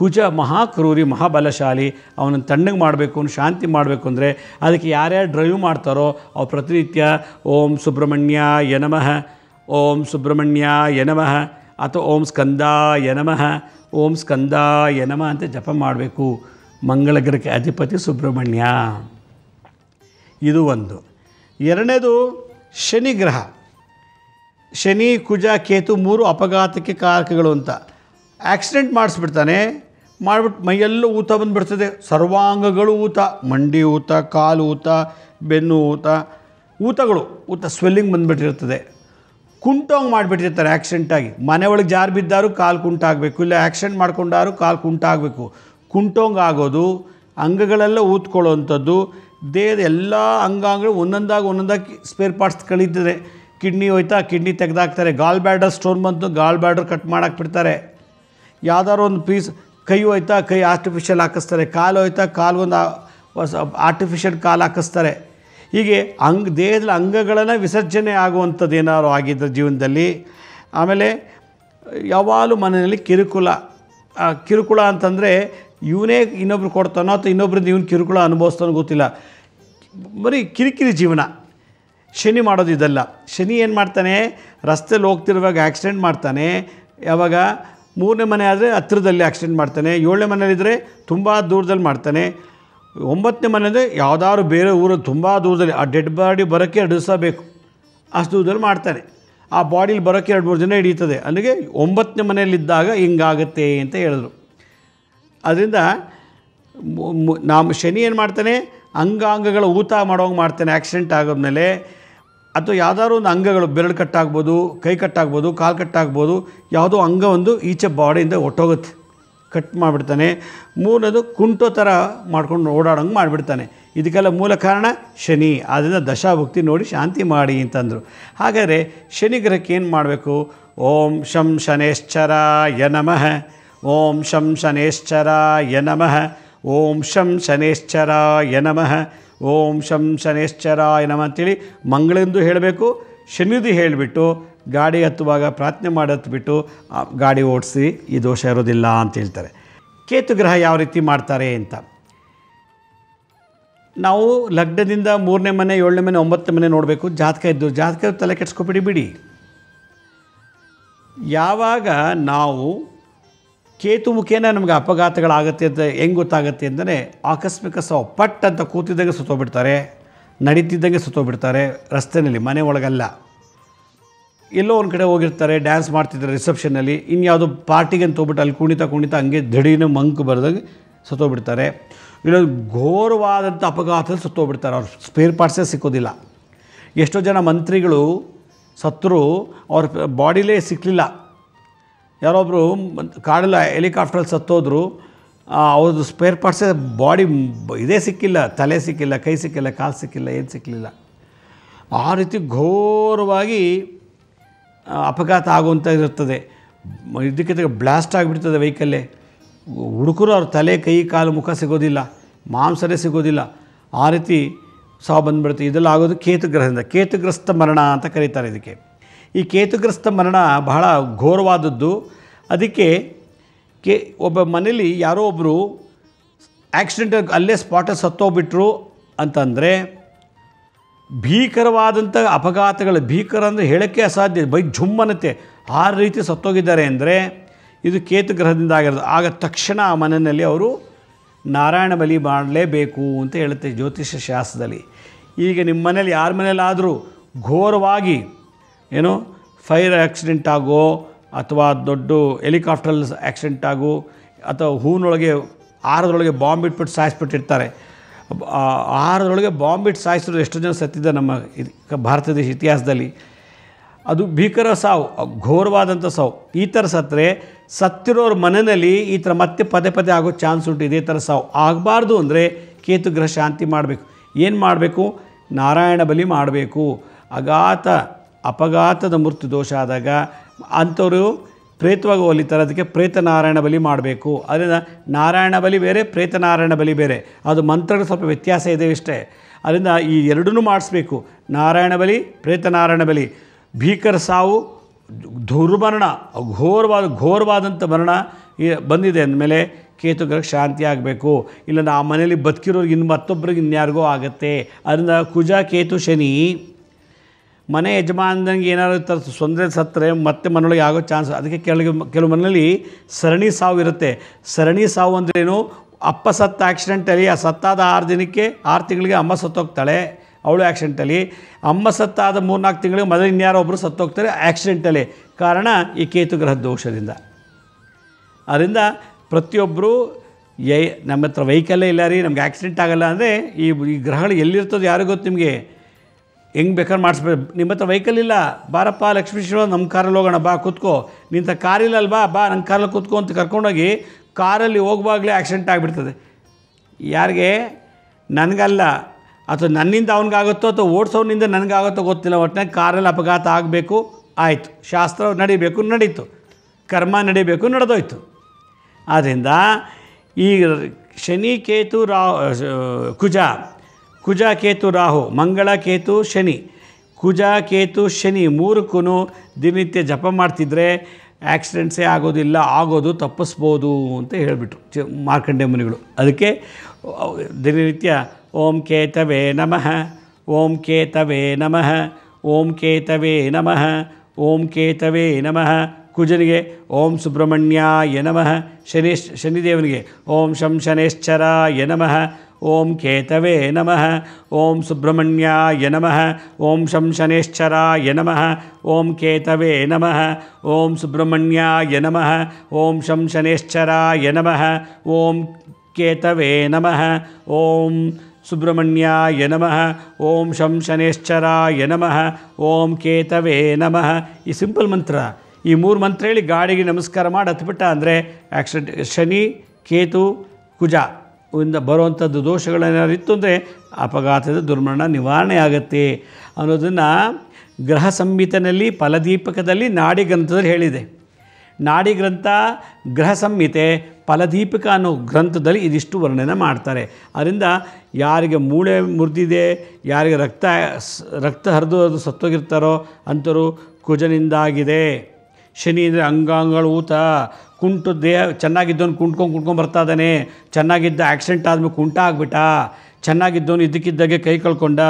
ಕುಜ ಮಹಾಕ್ರೂರಿ ಮಹಾಬಲಶಾಲಿ ಅವನನ್ನು ತಣ್ಣಗೆ ಮಾಡಬೇಕು ಅವ್ನು ಶಾಂತಿ ಮಾಡಬೇಕು ಅಂದರೆ ಅದಕ್ಕೆ ಯಾರ್ಯಾರು ಡ್ರೈವ್ ಮಾಡ್ತಾರೋ ಅವ್ರು ಪ್ರತಿನಿತ್ಯ ಓಂ ಸುಬ್ರಹ್ಮಣ್ಯ ಯನಮಃ ಓಂ ಸುಬ್ರಹ್ಮಣ್ಯ ಯನಮಃ ಅಥವಾ ಓಂ ಸ್ಕಂದ ಯನಮಃ ಓಂ ಸ್ಕಂದ ಯನಮಃ ಅಂತ ಜಪ ಮಾಡಬೇಕು ಮಂಗಳಗ್ರಹಕ್ಕೆ ಅಧಿಪತಿ ಸುಬ್ರಹ್ಮಣ್ಯ ಇದು ಒಂದು ಎರಡನೇದು ಶನಿ ಗ್ರಹ ಶನಿ ಕುಜ ಕೇತು ಮೂರು ಅಪಘಾತಕ್ಕೆ ಕಾರಕಗಳು ಅಂತ ಆಕ್ಸಿಡೆಂಟ್ ಮಾಡಿಸ್ಬಿಡ್ತಾನೆ ಮಾಡಿಬಿಟ್ಟು ಮೈಯೆಲ್ಲೂ ಊತ ಬಂದುಬಿಡ್ತದೆ ಸರ್ವಾಂಗಗಳು ಊತ ಮಂಡಿ ಊತ ಕಾಲು ಊತ ಬೆನ್ನು ಊತ ಊತಗಳು ಊತ ಸ್ವೆಲ್ಲಿಂಗ್ ಬಂದುಬಿಟ್ಟಿರ್ತದೆ ಕುಂಟೋಂಗ್ ಮಾಡಿಬಿಟ್ಟಿರ್ತಾರೆ ಆ್ಯಕ್ಸಿಡೆಂಟಾಗಿ ಮನೆ ಒಳಗೆ ಜಾರು ಬಿದ್ದಾರು ಕಾಲು ಕುಂಟಾಗಬೇಕು ಇಲ್ಲ ಆ್ಯಕ್ಸಿಡೆಂಟ್ ಮಾಡ್ಕೊಂಡಾರು ಕಾಲು ಕುಂಟಾಗಬೇಕು ಕುಂಟೋಂಗ್ ಆಗೋದು ಅಂಗಗಳೆಲ್ಲ ಅಂಥದ್ದು ದೇಹದ ಎಲ್ಲ ಅಂಗಾಂಗಗಳು ಒಂದೊಂದಾಗಿ ಒಂದೊಂದಾಗಿ ಸ್ಪೇರ್ ಪಾರ್ಟ್ಸ್ ಕಳೀತದೆ ಕಿಡ್ನಿ ಹೋಯ್ತಾ ಕಿಡ್ನಿ ತೆಗೆದಾಕ್ತಾರೆ ಗಾಲ್ ಬ್ಯಾಡರ್ ಸ್ಟೋನ್ ಬಂತು ಗಾಲ್ ಬ್ಯಾಡರ್ ಕಟ್ ಮಾಡಾಕ್ಬಿಡ್ತಾರೆ ಯಾವ್ದಾದ್ರು ಒಂದು ಪೀಸ್ ಕೈ ಹೋಯ್ತಾ ಕೈ ಆರ್ಟಿಫಿಷಿಯಲ್ ಹಾಕಿಸ್ತಾರೆ ಕಾಲು ಹೋಯ್ತಾ ಕಾಲು ಹೊಸ ಆರ್ಟಿಫಿಷಿಯಲ್ ಕಾಲು ಹಾಕಿಸ್ತಾರೆ ಹೀಗೆ ಅಂಗ ದೇಹದ ಅಂಗಗಳನ್ನು ವಿಸರ್ಜನೆ ಆಗುವಂಥದ್ದು ಏನಾದ್ರು ಆಗಿದ್ದ ಜೀವನದಲ್ಲಿ ಆಮೇಲೆ ಯಾವಾಗಲೂ ಮನೆಯಲ್ಲಿ ಕಿರುಕುಳ ಕಿರುಕುಳ ಅಂತಂದರೆ ಇವನೇ ಇನ್ನೊಬ್ರು ಕೊಡ್ತಾನೋ ಅಥವಾ ಇನ್ನೊಬ್ರಿಂದ ಇವನು ಕಿರುಕುಳ ಅನುಭವಿಸ್ತಾನೋ ಗೊತ್ತಿಲ್ಲ ಬರೀ ಕಿರಿಕಿರಿ ಜೀವನ ಶನಿ ಮಾಡೋದು ಇದಲ್ಲ ಶನಿ ಏನು ಮಾಡ್ತಾನೆ ರಸ್ತೆಯಲ್ಲಿ ಹೋಗ್ತಿರುವಾಗ ಆ್ಯಕ್ಸಿಡೆಂಟ್ ಮಾಡ್ತಾನೆ ಯಾವಾಗ ಮೂರನೇ ಮನೆ ಆದರೆ ಹತ್ತಿರದಲ್ಲಿ ಆ್ಯಕ್ಸಿಡೆಂಟ್ ಮಾಡ್ತಾನೆ ಏಳನೇ ಮನೇಲಿದ್ದರೆ ತುಂಬ ದೂರದಲ್ಲಿ ಮಾಡ್ತಾನೆ ಒಂಬತ್ತನೇ ಮನೆ ಅಂದರೆ ಯಾವುದಾದ್ರು ಬೇರೆ ಊರು ತುಂಬ ದೂರದಲ್ಲಿ ಆ ಡೆಡ್ ಬಾಡಿ ಬರೋಕ್ಕೆ ಎರಡು ದಿವಸ ಬೇಕು ಅಷ್ಟು ದೂರದಲ್ಲಿ ಮಾಡ್ತಾನೆ ಆ ಬಾಡಿಲಿ ಬರೋಕ್ಕೆ ಎರಡು ಮೂರು ಜನ ಹಿಡಿಯುತ್ತದೆ ಅಂದರೆ ಒಂಬತ್ತನೇ ಮನೆಯಲ್ಲಿದ್ದಾಗ ಹಿಂಗಾಗತ್ತೆ ಅಂತ ಹೇಳಿದ್ರು ಅದರಿಂದ ನಾವು ಶನಿ ಏನು ಮಾಡ್ತಾನೆ ಅಂಗಾಂಗಗಳ ಊತ ಮಾಡೋಂಗೆ ಮಾಡ್ತಾನೆ ಆಕ್ಸಿಡೆಂಟ್ ಆಗೋದ್ಮೇಲೆ ಅಥವಾ ಯಾವ್ದಾದ್ರು ಒಂದು ಅಂಗಗಳು ಬೆರಳು ಕಟ್ಟಾಗ್ಬೋದು ಕೈ ಕಟ್ಟಾಗ್ಬೋದು ಕಾಲು ಕಟ್ಟಾಗ್ಬೋದು ಯಾವುದೋ ಅಂಗ ಒಂದು ಈಚೆ ಬಾಡಿಯಿಂದ ಒಟ್ಟೋಗುತ್ತೆ ಕಟ್ ಮಾಡಿಬಿಡ್ತಾನೆ ಮೂರನೇದು ಕುಂಟೋ ಥರ ಮಾಡ್ಕೊಂಡು ಓಡಾಡೋಂಗೆ ಮಾಡಿಬಿಡ್ತಾನೆ ಇದಕ್ಕೆಲ್ಲ ಮೂಲ ಕಾರಣ ಶನಿ ಆದ್ದರಿಂದ ದಶಾಭುಕ್ತಿ ನೋಡಿ ಶಾಂತಿ ಮಾಡಿ ಅಂತಂದರು ಹಾಗಾದರೆ ಶನಿ ಗ್ರಹಕ್ಕೆ ಏನು ಮಾಡಬೇಕು ಓಂ ಶಂ ಯ ನಮಃ ಓಂ ಶಂ ಯ ನಮಃ ಓಂ ಶಂ ಯ ನಮಃ ಓಂ ಶಂ ಶನೇಶ್ಚರಾಯ ನಮ ಅಂತೇಳಿ ಮಂಗಳಂದು ಹೇಳಬೇಕು ಶನಿದು ಹೇಳಿಬಿಟ್ಟು ಗಾಡಿ ಹತ್ತುವಾಗ ಪ್ರಾರ್ಥನೆ ಮಾಡತ್ಬಿಟ್ಟು ಗಾಡಿ ಓಡಿಸಿ ಈ ದೋಷ ಇರೋದಿಲ್ಲ ಅಂತ ಹೇಳ್ತಾರೆ ಕೇತುಗ್ರಹ ಯಾವ ರೀತಿ ಮಾಡ್ತಾರೆ ಅಂತ ನಾವು ಲಗ್ನದಿಂದ ಮೂರನೇ ಮನೆ ಏಳನೇ ಮನೆ ಒಂಬತ್ತನೇ ಮನೆ ನೋಡಬೇಕು ಜಾತಕ ಇದ್ದು ಜಾತಕ ತಲೆ ಕೆಡ್ಸ್ಕೊಬಿಡಿ ಬಿಡಿ ಯಾವಾಗ ನಾವು ಕೇತು ಮುಖೇನ ನಮಗೆ ಅಪಘಾತಗಳಾಗುತ್ತೆ ಅಂತ ಹೆಂಗೆ ಗೊತ್ತಾಗುತ್ತೆ ಅಂದರೆ ಆಕಸ್ಮಿಕ ಸಾವು ಪಟ್ ಅಂತ ಕೂತಿದ್ದಂಗೆ ಸುತ್ತೋಗ್ಬಿಡ್ತಾರೆ ನಡೀತಿದ್ದಂಗೆ ಸುತ್ತೋಗ್ಬಿಡ್ತಾರೆ ರಸ್ತೆಯಲ್ಲಿ ಮನೆ ಒಳಗಲ್ಲ ಎಲ್ಲೋ ಒಂದು ಕಡೆ ಹೋಗಿರ್ತಾರೆ ಡ್ಯಾನ್ಸ್ ಮಾಡ್ತಿದ್ದಾರೆ ರಿಸೆಪ್ಷನಲ್ಲಿ ಇನ್ಯಾವುದೋ ಪಾರ್ಟಿಗೆ ಅಂತ ಹೋಗ್ಬಿಟ್ಟು ಅಲ್ಲಿ ಕುಣಿತಾ ಕುಣಿತಾ ಹಂಗೆ ದಿಢೀರ್ನ ಮಂಕು ಬರೆದಂಗೆ ಸತ್ತೋಗ್ಬಿಡ್ತಾರೆ ಇಲ್ಲೊಂದು ಘೋರವಾದಂಥ ಅಪಘಾತದಲ್ಲಿ ಸುತ್ತೋಗ್ಬಿಡ್ತಾರೆ ಅವ್ರ ಸ್ಪೇರ್ ಪಾರ್ಟ್ಸೇ ಸಿಕ್ಕೋದಿಲ್ಲ ಎಷ್ಟೋ ಜನ ಮಂತ್ರಿಗಳು ಸತ್ರು ಅವ್ರ ಬಾಡಿಲೇ ಸಿಕ್ಕಲಿಲ್ಲ ಯಾರೊಬ್ಬರು ಕಾಡಲ್ಲ ಹೆಲಿಕಾಪ್ಟ್ರಲ್ಲಿ ಸತ್ತೋದ್ರು ಅವ್ರದ್ದು ಸ್ಪೇರ್ ಪಾರ್ಟ್ಸೇ ಬಾಡಿ ಇದೇ ಸಿಕ್ಕಿಲ್ಲ ತಲೆ ಸಿಕ್ಕಿಲ್ಲ ಕೈ ಸಿಕ್ಕಿಲ್ಲ ಕಾಲು ಸಿಕ್ಕಿಲ್ಲ ಏನು ಸಿಕ್ಕಲಿಲ್ಲ ಆ ರೀತಿ ಘೋರವಾಗಿ ಅಪಘಾತ ಆಗುವಂಥ ಇರುತ್ತದೆ ಇದಕ್ಕೆ ಬ್ಲಾಸ್ಟ್ ಆಗಿಬಿಡ್ತದೆ ವೆಹಿಕಲ್ಲೇ ಹುಡುಕರು ಅವ್ರ ತಲೆ ಕೈ ಕಾಲು ಮುಖ ಸಿಗೋದಿಲ್ಲ ಮಾಂಸರೇ ಸಿಗೋದಿಲ್ಲ ಆ ರೀತಿ ಸಾವು ಬಂದುಬಿಡುತ್ತೆ ಇದೆಲ್ಲ ಆಗೋದು ಕೇತುಗ್ರಹದಿಂದ ಕೇತುಗ್ರಸ್ತ ಮರಣ ಅಂತ ಕರೀತಾರೆ ಇದಕ್ಕೆ ಈ ಕೇತುಗ್ರಸ್ತ ಮರಣ ಬಹಳ ಘೋರವಾದದ್ದು ಅದಕ್ಕೆ ಕೆ ಒಬ್ಬ ಮನೇಲಿ ಯಾರೋ ಒಬ್ಬರು ಆ್ಯಕ್ಸಿಡೆಂಟ್ ಅಲ್ಲೇ ಸ್ಪಾಟಲ್ಲಿ ಸತ್ತೋಗ್ಬಿಟ್ರು ಅಂತಂದರೆ ಭೀಕರವಾದಂಥ ಅಪಘಾತಗಳು ಭೀಕರ ಅಂದರೆ ಹೇಳೋಕ್ಕೆ ಅಸಾಧ್ಯ ಬೈ ಝುಮ್ಮನತೆ ಆ ರೀತಿ ಸತ್ತೋಗಿದ್ದಾರೆ ಅಂದರೆ ಇದು ಕೇತು ಗ್ರಹದಿಂದ ಆಗಿರೋದು ಆಗ ತಕ್ಷಣ ಆ ಮನೆಯಲ್ಲಿ ಅವರು ನಾರಾಯಣ ಬಲಿ ಮಾಡಲೇಬೇಕು ಅಂತ ಹೇಳುತ್ತೆ ಜ್ಯೋತಿಷ್ಯ ಶಾಸ್ತ್ರದಲ್ಲಿ ಈಗ ನಿಮ್ಮ ಮನೇಲಿ ಯಾರ ಮನೇಲಾದರೂ ಘೋರವಾಗಿ ಏನು ಫೈರ್ ಆ್ಯಕ್ಸಿಡೆಂಟ್ ಆಗೋ ಅಥವಾ ದೊಡ್ಡ ಹೆಲಿಕಾಪ್ಟರ್ಲ್ ಆಕ್ಸಿಡೆಂಟ್ ಆಗೋ ಅಥವಾ ಹೂನೊಳಗೆ ಆಹಾರದೊಳಗೆ ಬಾಂಬ್ ಇಟ್ಬಿಟ್ಟು ಸಾಯಿಸ್ಬಿಟ್ಟಿರ್ತಾರೆ ಆಹಾರದೊಳಗೆ ಬಾಂಬ್ ಇಟ್ಟು ಸಾಯಿಸಿದ್ರು ಎಷ್ಟು ಜನ ಸತ್ತಿದ್ದ ನಮ್ಮ ಭಾರತ ದೇಶ ಇತಿಹಾಸದಲ್ಲಿ ಅದು ಭೀಕರ ಸಾವು ಘೋರವಾದಂಥ ಸಾವು ಈ ಥರ ಸತ್ತರೆ ಸತ್ತಿರೋರ ಮನೆಯಲ್ಲಿ ಈ ಥರ ಮತ್ತೆ ಪದೇ ಪದೇ ಆಗೋ ಚಾನ್ಸ್ ಉಂಟು ಇದೇ ಥರ ಸಾವು ಆಗಬಾರ್ದು ಅಂದರೆ ಕೇತುಗ್ರಹ ಶಾಂತಿ ಮಾಡಬೇಕು ಏನು ಮಾಡಬೇಕು ನಾರಾಯಣ ಬಲಿ ಮಾಡಬೇಕು ಅಗಾತ ಅಪಘಾತದ ಮೃತ್ಯು ದೋಷ ಆದಾಗ ಅಂಥವರು ಪ್ರೇತವಾಗಿ ಒಲಿತಾರೆ ಅದಕ್ಕೆ ಪ್ರೇತ ಬಲಿ ಮಾಡಬೇಕು ಅದರಿಂದ ನಾರಾಯಣ ಬಲಿ ಬೇರೆ ಪ್ರೇತನಾರಾಯಣ ಬಲಿ ಬೇರೆ ಅದು ಮಂತ್ರಗಳು ಸ್ವಲ್ಪ ವ್ಯತ್ಯಾಸ ಇದೆ ಇಷ್ಟೇ ಅದರಿಂದ ಈ ಎರಡನ್ನೂ ಮಾಡಿಸ್ಬೇಕು ನಾರಾಯಣ ಬಲಿ ಪ್ರೇತನಾರಾಯಣ ಬಲಿ ಭೀಕರ ಸಾವು ದುರ್ಮರಣ ಘೋರವಾದ ಘೋರವಾದಂಥ ಮರಣ ಬಂದಿದೆ ಅಂದಮೇಲೆ ಕೇತುಗಳಿಗೆ ಶಾಂತಿ ಆಗಬೇಕು ಇಲ್ಲ ಆ ಮನೆಯಲ್ಲಿ ಬದುಕಿರೋರಿಗೆ ಇನ್ನು ಮತ್ತೊಬ್ಬರಿಗೆ ಇನ್ಯಾರಿಗೋ ಆಗುತ್ತೆ ಅದರಿಂದ ಕುಜ ಕೇತು ಶನಿ ಮನೆ ಯಜಮಾನದಂಗೆ ಏನಾದರೂ ತರ ತೊಂದರೆ ಸತ್ತರೆ ಮತ್ತೆ ಮನೊಳಗೆ ಆಗೋ ಚಾನ್ಸ್ ಅದಕ್ಕೆ ಕೆಳಗೆ ಕೆಲವು ಮನೆಯಲ್ಲಿ ಸರಣಿ ಸಾವು ಇರುತ್ತೆ ಸರಣಿ ಸಾವು ಅಂದ್ರೇನು ಅಪ್ಪ ಸತ್ತ ಆ್ಯಕ್ಸಿಡೆಂಟಲ್ಲಿ ಆ ಸತ್ತಾದ ಆರು ದಿನಕ್ಕೆ ಆರು ತಿಂಗಳಿಗೆ ಅಮ್ಮ ಸತ್ತೋಗ್ತಾಳೆ ಅವಳು ಆ್ಯಕ್ಸಿಡೆಂಟಲ್ಲಿ ಅಮ್ಮ ಸತ್ತಾದ ಮೂರ್ನಾಲ್ಕು ತಿಂಗಳಿಗೆ ಮೊದಲು ಇನ್ಯಾರೋ ಒಬ್ಬರು ಸತ್ತೋಗ್ತಾರೆ ಆ್ಯಕ್ಸಿಡೆಂಟಲ್ಲಿ ಕಾರಣ ಈ ಕೇತು ಗ್ರಹ ದೋಷದಿಂದ ಅದರಿಂದ ಪ್ರತಿಯೊಬ್ಬರು ಎ ನಮ್ಮ ಹತ್ರ ವೆಹಿಕಲ್ಲೇ ಇಲ್ಲ ರೀ ನಮ್ಗೆ ಆ್ಯಕ್ಸಿಡೆಂಟ್ ಆಗಲ್ಲ ಅಂದರೆ ಈ ಗ್ರಹಗಳು ಎಲ್ಲಿರ್ತದೆ ಯಾರಿಗೂ ಗೊತ್ತು ನಿಮಗೆ ಹೆಂಗೆ ಬೇಕಾದ್ರೆ ಮಾಡಿಸ್ಬೇಕು ನಿಮ್ಮ ಹತ್ರ ವೆಹಿಕಲ್ ಇಲ್ಲ ಬಾರಪ್ಪ ಲಕ್ಷ್ಮೀಶ್ವರ ನಮ್ಮ ಕಾರಲ್ಲಿ ಹೋಗೋಣ ಬಾ ಕೂತ್ಕೋ ನಿಂತ ಅಲ್ವಾ ಬಾ ನನ್ನ ಕಾರಲ್ಲಿ ಕೂತ್ಕೋ ಅಂತ ಕರ್ಕೊಂಡೋಗಿ ಕಾರಲ್ಲಿ ಹೋಗುವಾಗಲೇ ಆ್ಯಕ್ಸಿಡೆಂಟ್ ಆಗಿಬಿಡ್ತದೆ ಯಾರಿಗೆ ನನಗಲ್ಲ ಅಥವಾ ನನ್ನಿಂದ ಅವನಿಗಾಗುತ್ತೋ ಅಥವಾ ಓಡಿಸೋನಿಂದ ನನಗಾಗುತ್ತೋ ಗೊತ್ತಿಲ್ಲ ಒಟ್ಟಿನಾಗ ಕಾರಲ್ಲಿ ಅಪಘಾತ ಆಗಬೇಕು ಆಯಿತು ಶಾಸ್ತ್ರ ನಡಿಬೇಕು ನಡೀತು ಕರ್ಮ ನಡಿಬೇಕು ನಡೆದೋಯ್ತು ಆದ್ದರಿಂದ ಈ ಶನಿ ಕೇತು ರಾ ಕುಜ ಕುಜ ಕೇತು ರಾಹು ಮಂಗಳ ಕೇತು ಶನಿ ಕುಜ ಕೇತು ಶನಿ ಮೂರಕ್ಕೂ ದಿನನಿತ್ಯ ಜಪ ಮಾಡ್ತಿದ್ರೆ ಆ್ಯಕ್ಸಿಡೆಂಟ್ಸೇ ಆಗೋದಿಲ್ಲ ಆಗೋದು ತಪ್ಪಿಸ್ಬೋದು ಅಂತ ಹೇಳಿಬಿಟ್ರು ಚ ಮಾರ್ಕಂಡೆ ಮುನಿಗಳು ಅದಕ್ಕೆ ದಿನನಿತ್ಯ ಓಂ ಕೇತವೇ ನಮಃ ಓಂ ಕೇತವೇ ನಮಃ ಓಂ ಕೇತವೇ ನಮಃ ಓಂ ಕೇತವೇ ನಮಃ ಕುಜನಿಗೆ ಓಂ ಸುಬ್ರಹ್ಮಣ್ಯ ನಮಃ ಶನಿ ಶನಿದೇವನಿಗೆ ಓಂ ಶಂ ಶನೇಶ್ಚರ ನಮಃ ಓಂ ಕೇತವೇ ನಮಃ ಓಂ ಸುಬ್ರಹ್ಮಣ್ಯಾಯ ನಮಃ ಓಂ ಶಂ ನಮಃ ಓಂ ಕೇತವೇ ನಮಃ ಓಂ ಸುಬ್ರಹ್ಮಣ್ಯಾಯ ನಮಃ ಓಂ ಶಂ ನಮಃ ಓಂ ಕೇತವೇ ನಮಃ ಓಂ ಸುಬ್ರಹ್ಮಣ್ಯಾಯ ನಮಃ ಓಂ ಶಂ ಶನೇಶ್ಚರಾಯ ನಮಃ ಓಂ ಕೇತವೇ ನಮಃ ಈ ಸಿಂಪಲ್ ಮಂತ್ರ ಈ ಮೂರು ಮಂತ್ರ ಹೇಳಿ ಗಾಡಿಗೆ ನಮಸ್ಕಾರ ಮಾಡಿ ಹತ್ಬಿಟ್ಟ ಅಂದರೆ ಆಕ್ಸಿಡೆಂಟ್ ಶನಿ ಕೇತು ಕುಜ ಇಂದ ಬರುವಂಥದ್ದು ದೋಷಗಳೇನಾದ್ರು ಇತ್ತು ಅಂದರೆ ಅಪಘಾತದ ದುರ್ಮರಣ ನಿವಾರಣೆ ಆಗುತ್ತೆ ಅನ್ನೋದನ್ನು ಗ್ರಹ ಸಂಹಿತೆಯಲ್ಲಿ ಫಲದೀಪಕದಲ್ಲಿ ನಾಡಿ ಗ್ರಂಥದಲ್ಲಿ ಹೇಳಿದೆ ನಾಡಿ ಗ್ರಂಥ ಗ್ರಹ ಸಂಹಿತೆ ಫಲದೀಪಕ ಅನ್ನೋ ಗ್ರಂಥದಲ್ಲಿ ಇದಿಷ್ಟು ವರ್ಣನೆ ಮಾಡ್ತಾರೆ ಅದರಿಂದ ಯಾರಿಗೆ ಮೂಳೆ ಮುರಿದಿದೆ ಯಾರಿಗೆ ರಕ್ತ ರಕ್ತ ಹರಿದು ಸತ್ತೋಗಿರ್ತಾರೋ ಅಂಥವರು ಕುಜನಿಂದಾಗಿದೆ ಶನಿ ಅಂದರೆ ಅಂಗಾಂಗಗಳು ಊತ ಕುಂಟು ದೇಹ ಚೆನ್ನಾಗಿದ್ದವನು ಕುಂಟ್ಕೊಂಡು ಕುಂಟ್ಕೊಂಡು ಬರ್ತಾ ಇದ್ದಾನೆ ಚೆನ್ನಾಗಿದ್ದ ಆ್ಯಕ್ಸಿಡೆಂಟ್ ಆದಮೇಲೆ ಕುಂಟ ಆಗಿಬಿಟ್ಟ ಚೆನ್ನಾಗಿದ್ದವನು ಇದ್ದಕ್ಕಿದ್ದಾಗೆ ಕೈ ಕಳ್ಕೊಂಡ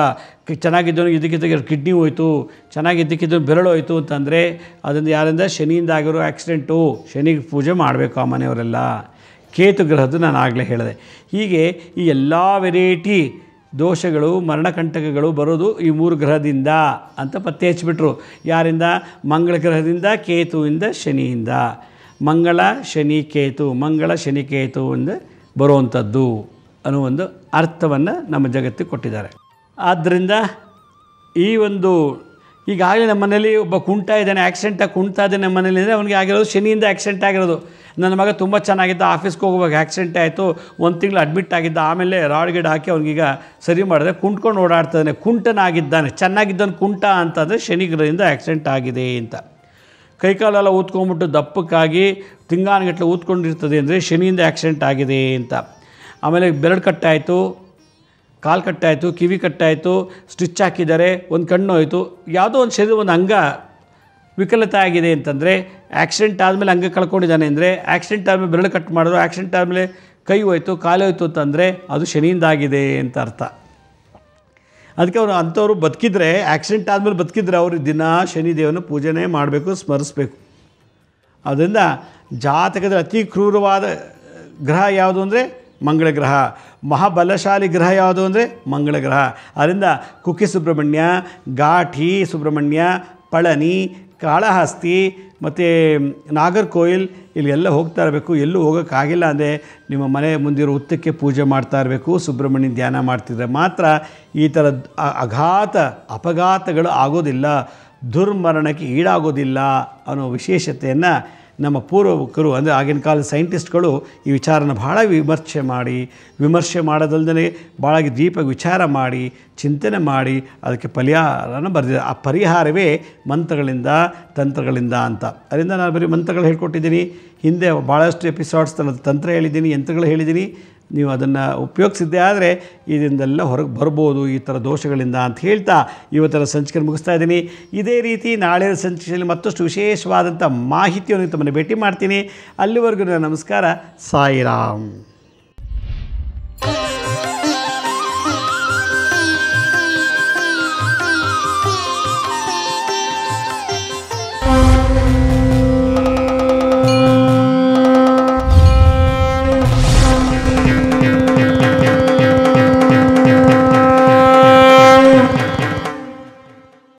ಚೆನ್ನಾಗಿದ್ದವನು ಇದಕ್ಕಿದ್ದಾಗೆ ಕಿಡ್ನಿ ಹೋಯಿತು ಚೆನ್ನಾಗಿದ್ದಕ್ಕಿದ್ದು ಬೆರಳು ಹೋಯಿತು ಅಂತಂದರೆ ಅದರಿಂದ ಯಾರಿಂದ ಶನಿಯಿಂದ ಆಗಿರೋ ಆ್ಯಕ್ಸಿಡೆಂಟು ಶನಿಗೆ ಪೂಜೆ ಮಾಡಬೇಕು ಆ ಮನೆಯವರೆಲ್ಲ ಕೇತು ಗ್ರಹದ್ದು ನಾನು ಆಗಲೇ ಹೇಳಿದೆ ಹೀಗೆ ಈ ಎಲ್ಲ ವೆರೈಟಿ ದೋಷಗಳು ಮರಣಕಂಟಕಗಳು ಬರೋದು ಈ ಮೂರು ಗ್ರಹದಿಂದ ಅಂತ ಪತ್ತೆ ಹಚ್ಚಿಬಿಟ್ರು ಯಾರಿಂದ ಮಂಗಳ ಗ್ರಹದಿಂದ ಕೇತುವಿಂದ ಶನಿಯಿಂದ ಮಂಗಳ ಶನಿ ಕೇತು ಮಂಗಳ ಶನಿ ಕೇತು ಎಂದು ಬರುವಂಥದ್ದು ಅನ್ನೋ ಒಂದು ಅರ್ಥವನ್ನು ನಮ್ಮ ಜಗತ್ತಿಗೆ ಕೊಟ್ಟಿದ್ದಾರೆ ಆದ್ದರಿಂದ ಈ ಒಂದು ಈಗಾಗಲೇ ನಮ್ಮ ಮನೇಲಿ ಒಬ್ಬ ಕುಂಟ ಇದ್ದಾನೆ ಆ್ಯಕ್ಸಿಡೆಂಟಾಗಿ ಕುಣ್ತಾ ಇದ್ದಾನೆ ನಮ್ಮ ಮನೇಲಿ ಅಂದರೆ ಅವನಿಗೆ ಆಗಿರೋದು ಶನಿಯಿಂದ ಆ್ಯಕ್ಸಿಡೆಂಟ್ ಆಗಿರೋದು ನನ್ನ ಮಗ ತುಂಬ ಚೆನ್ನಾಗಿದ್ದ ಆಫೀಸ್ಗೆ ಹೋಗುವಾಗ ಆಕ್ಸಿಡೆಂಟ್ ಆಯಿತು ಒಂದು ತಿಂಗಳು ಅಡ್ಮಿಟ್ ಆಗಿದ್ದ ಆಮೇಲೆ ರಾಡ್ ಗಿಡ ಹಾಕಿ ಅವನಿಗೀಗ ಸರಿ ಮಾಡಿದ್ರೆ ಕುಂಟ್ಕೊಂಡು ಓಡಾಡ್ತಾನೆ ಕುಂಟನಾಗಿದ್ದಾನೆ ಚೆನ್ನಾಗಿದ್ದಾನೆ ಕುಂಟ ಅಂತಂದರೆ ಶನಿಗ್ರಹದಿಂದ ಆ್ಯಕ್ಸಿಡೆಂಟ್ ಆಗಿದೆ ಅಂತ ಕೈಕಾಲೆಲ್ಲ ಊದ್ಕೊಂಡ್ಬಿಟ್ಟು ದಪ್ಪಕ್ಕಾಗಿ ತಿಂಗಾನಗಟ್ಟಲೆ ಊದ್ಕೊಂಡಿರ್ತದೆ ಅಂದರೆ ಶನಿಯಿಂದ ಆ್ಯಕ್ಸಿಡೆಂಟ್ ಆಗಿದೆ ಅಂತ ಆಮೇಲೆ ಬೆರಳು ಕಟ್ಟಾಯಿತು ಕಾಲು ಕಟ್ಟಾಯಿತು ಕಿವಿ ಕಟ್ಟಾಯಿತು ಸ್ಟಿಚ್ ಹಾಕಿದ್ದಾರೆ ಒಂದು ಕಣ್ಣು ಹೋಯಿತು ಯಾವುದೋ ಒಂದು ಶರೀರ ಒಂದು ಅಂಗ ವಿಕಲತೆ ಆಗಿದೆ ಅಂತಂದರೆ ಆ್ಯಕ್ಸಿಡೆಂಟ್ ಆದಮೇಲೆ ಅಂಗ ಕಳ್ಕೊಂಡಿದ್ದಾನೆ ಅಂದರೆ ಆ್ಯಕ್ಸಿಡೆಂಟ್ ಆದಮೇಲೆ ಬೆರಳು ಕಟ್ ಮಾಡಿದ್ರು ಆ್ಯಕ್ಸಿಡೆಂಟ್ ಆದಮೇಲೆ ಕೈ ಹೋಯಿತು ಕಾಲು ಹೋಯಿತು ಅಂತಂದರೆ ಅದು ಶನಿಯಿಂದ ಆಗಿದೆ ಅಂತ ಅರ್ಥ ಅದಕ್ಕೆ ಅವರು ಅಂಥವ್ರು ಬದುಕಿದ್ರೆ ಆ್ಯಕ್ಸಿಡೆಂಟ್ ಆದಮೇಲೆ ಬದುಕಿದ್ರೆ ಅವರು ದಿನ ಶನಿದೇವನ ಪೂಜೆನೇ ಮಾಡಬೇಕು ಸ್ಮರಿಸ್ಬೇಕು ಅದರಿಂದ ಜಾತಕದ ಅತಿ ಕ್ರೂರವಾದ ಗ್ರಹ ಯಾವುದು ಅಂದರೆ ಮಂಗಳ ಗ್ರಹ ಮಹಾಬಲಶಾಲಿ ಗ್ರಹ ಯಾವುದು ಅಂದರೆ ಮಂಗಳ ಗ್ರಹ ಅದರಿಂದ ಕುಕ್ಕೆ ಸುಬ್ರಹ್ಮಣ್ಯ ಘಾಟಿ ಸುಬ್ರಹ್ಮಣ್ಯ ಪಳನಿ ಕಾಳಹಸ್ತಿ ಮತ್ತು ನಾಗರ್ಕೋಯಿಲ್ ಇಲ್ಲೆಲ್ಲ ಹೋಗ್ತಾ ಇರಬೇಕು ಎಲ್ಲೂ ಹೋಗೋಕ್ಕಾಗಿಲ್ಲ ಅಂದರೆ ನಿಮ್ಮ ಮನೆ ಮುಂದಿರೋ ಉತ್ತಕ್ಕೆ ಪೂಜೆ ಮಾಡ್ತಾ ಇರಬೇಕು ಸುಬ್ರಹ್ಮಣ್ಯ ಧ್ಯಾನ ಮಾಡ್ತಿದ್ರೆ ಮಾತ್ರ ಈ ಥರದ ಅಘಾತ ಅಪಘಾತಗಳು ಆಗೋದಿಲ್ಲ ದುರ್ಮರಣಕ್ಕೆ ಈಡಾಗೋದಿಲ್ಲ ಅನ್ನೋ ವಿಶೇಷತೆಯನ್ನು ನಮ್ಮ ಪೂರ್ವಕರು ಅಂದರೆ ಆಗಿನ ಕಾಲದ ಸೈಂಟಿಸ್ಟ್ಗಳು ಈ ವಿಚಾರನ ಭಾಳ ವಿಮರ್ಶೆ ಮಾಡಿ ವಿಮರ್ಶೆ ಮಾಡೋದಲ್ದೇ ಭಾಳ ದೀಪ ವಿಚಾರ ಮಾಡಿ ಚಿಂತನೆ ಮಾಡಿ ಅದಕ್ಕೆ ಪರಿಹಾರನ ಬರೆದಿದೆ ಆ ಪರಿಹಾರವೇ ಮಂತ್ರಗಳಿಂದ ತಂತ್ರಗಳಿಂದ ಅಂತ ಅದರಿಂದ ನಾನು ಬರೀ ಮಂತ್ರಗಳು ಹೇಳ್ಕೊಟ್ಟಿದ್ದೀನಿ ಹಿಂದೆ ಭಾಳಷ್ಟು ಎಪಿಸೋಡ್ಸ್ ತನ್ನ ತಂತ್ರ ಹೇಳಿದ್ದೀನಿ ಯಂತ್ರಗಳು ಹೇಳಿದ್ದೀನಿ ನೀವು ಅದನ್ನು ಉಪಯೋಗಿಸಿದ್ದೇ ಆದರೆ ಇದರಿಂದೆಲ್ಲ ಹೊರಗೆ ಬರ್ಬೋದು ಈ ಥರ ದೋಷಗಳಿಂದ ಅಂತ ಹೇಳ್ತಾ ಇವತ್ತರ ಸಂಚಿಕೆ ಮುಗಿಸ್ತಾ ಇದ್ದೀನಿ ಇದೇ ರೀತಿ ನಾಳೆ ಸಂಚಿಕೆಯಲ್ಲಿ ಮತ್ತಷ್ಟು ವಿಶೇಷವಾದಂಥ ಮಾಹಿತಿಯನ್ನು ತಮ್ಮನ್ನು ಭೇಟಿ ಮಾಡ್ತೀನಿ ಅಲ್ಲಿವರೆಗೂ ನಮಸ್ಕಾರ ಸಾಯಿರಾಮ್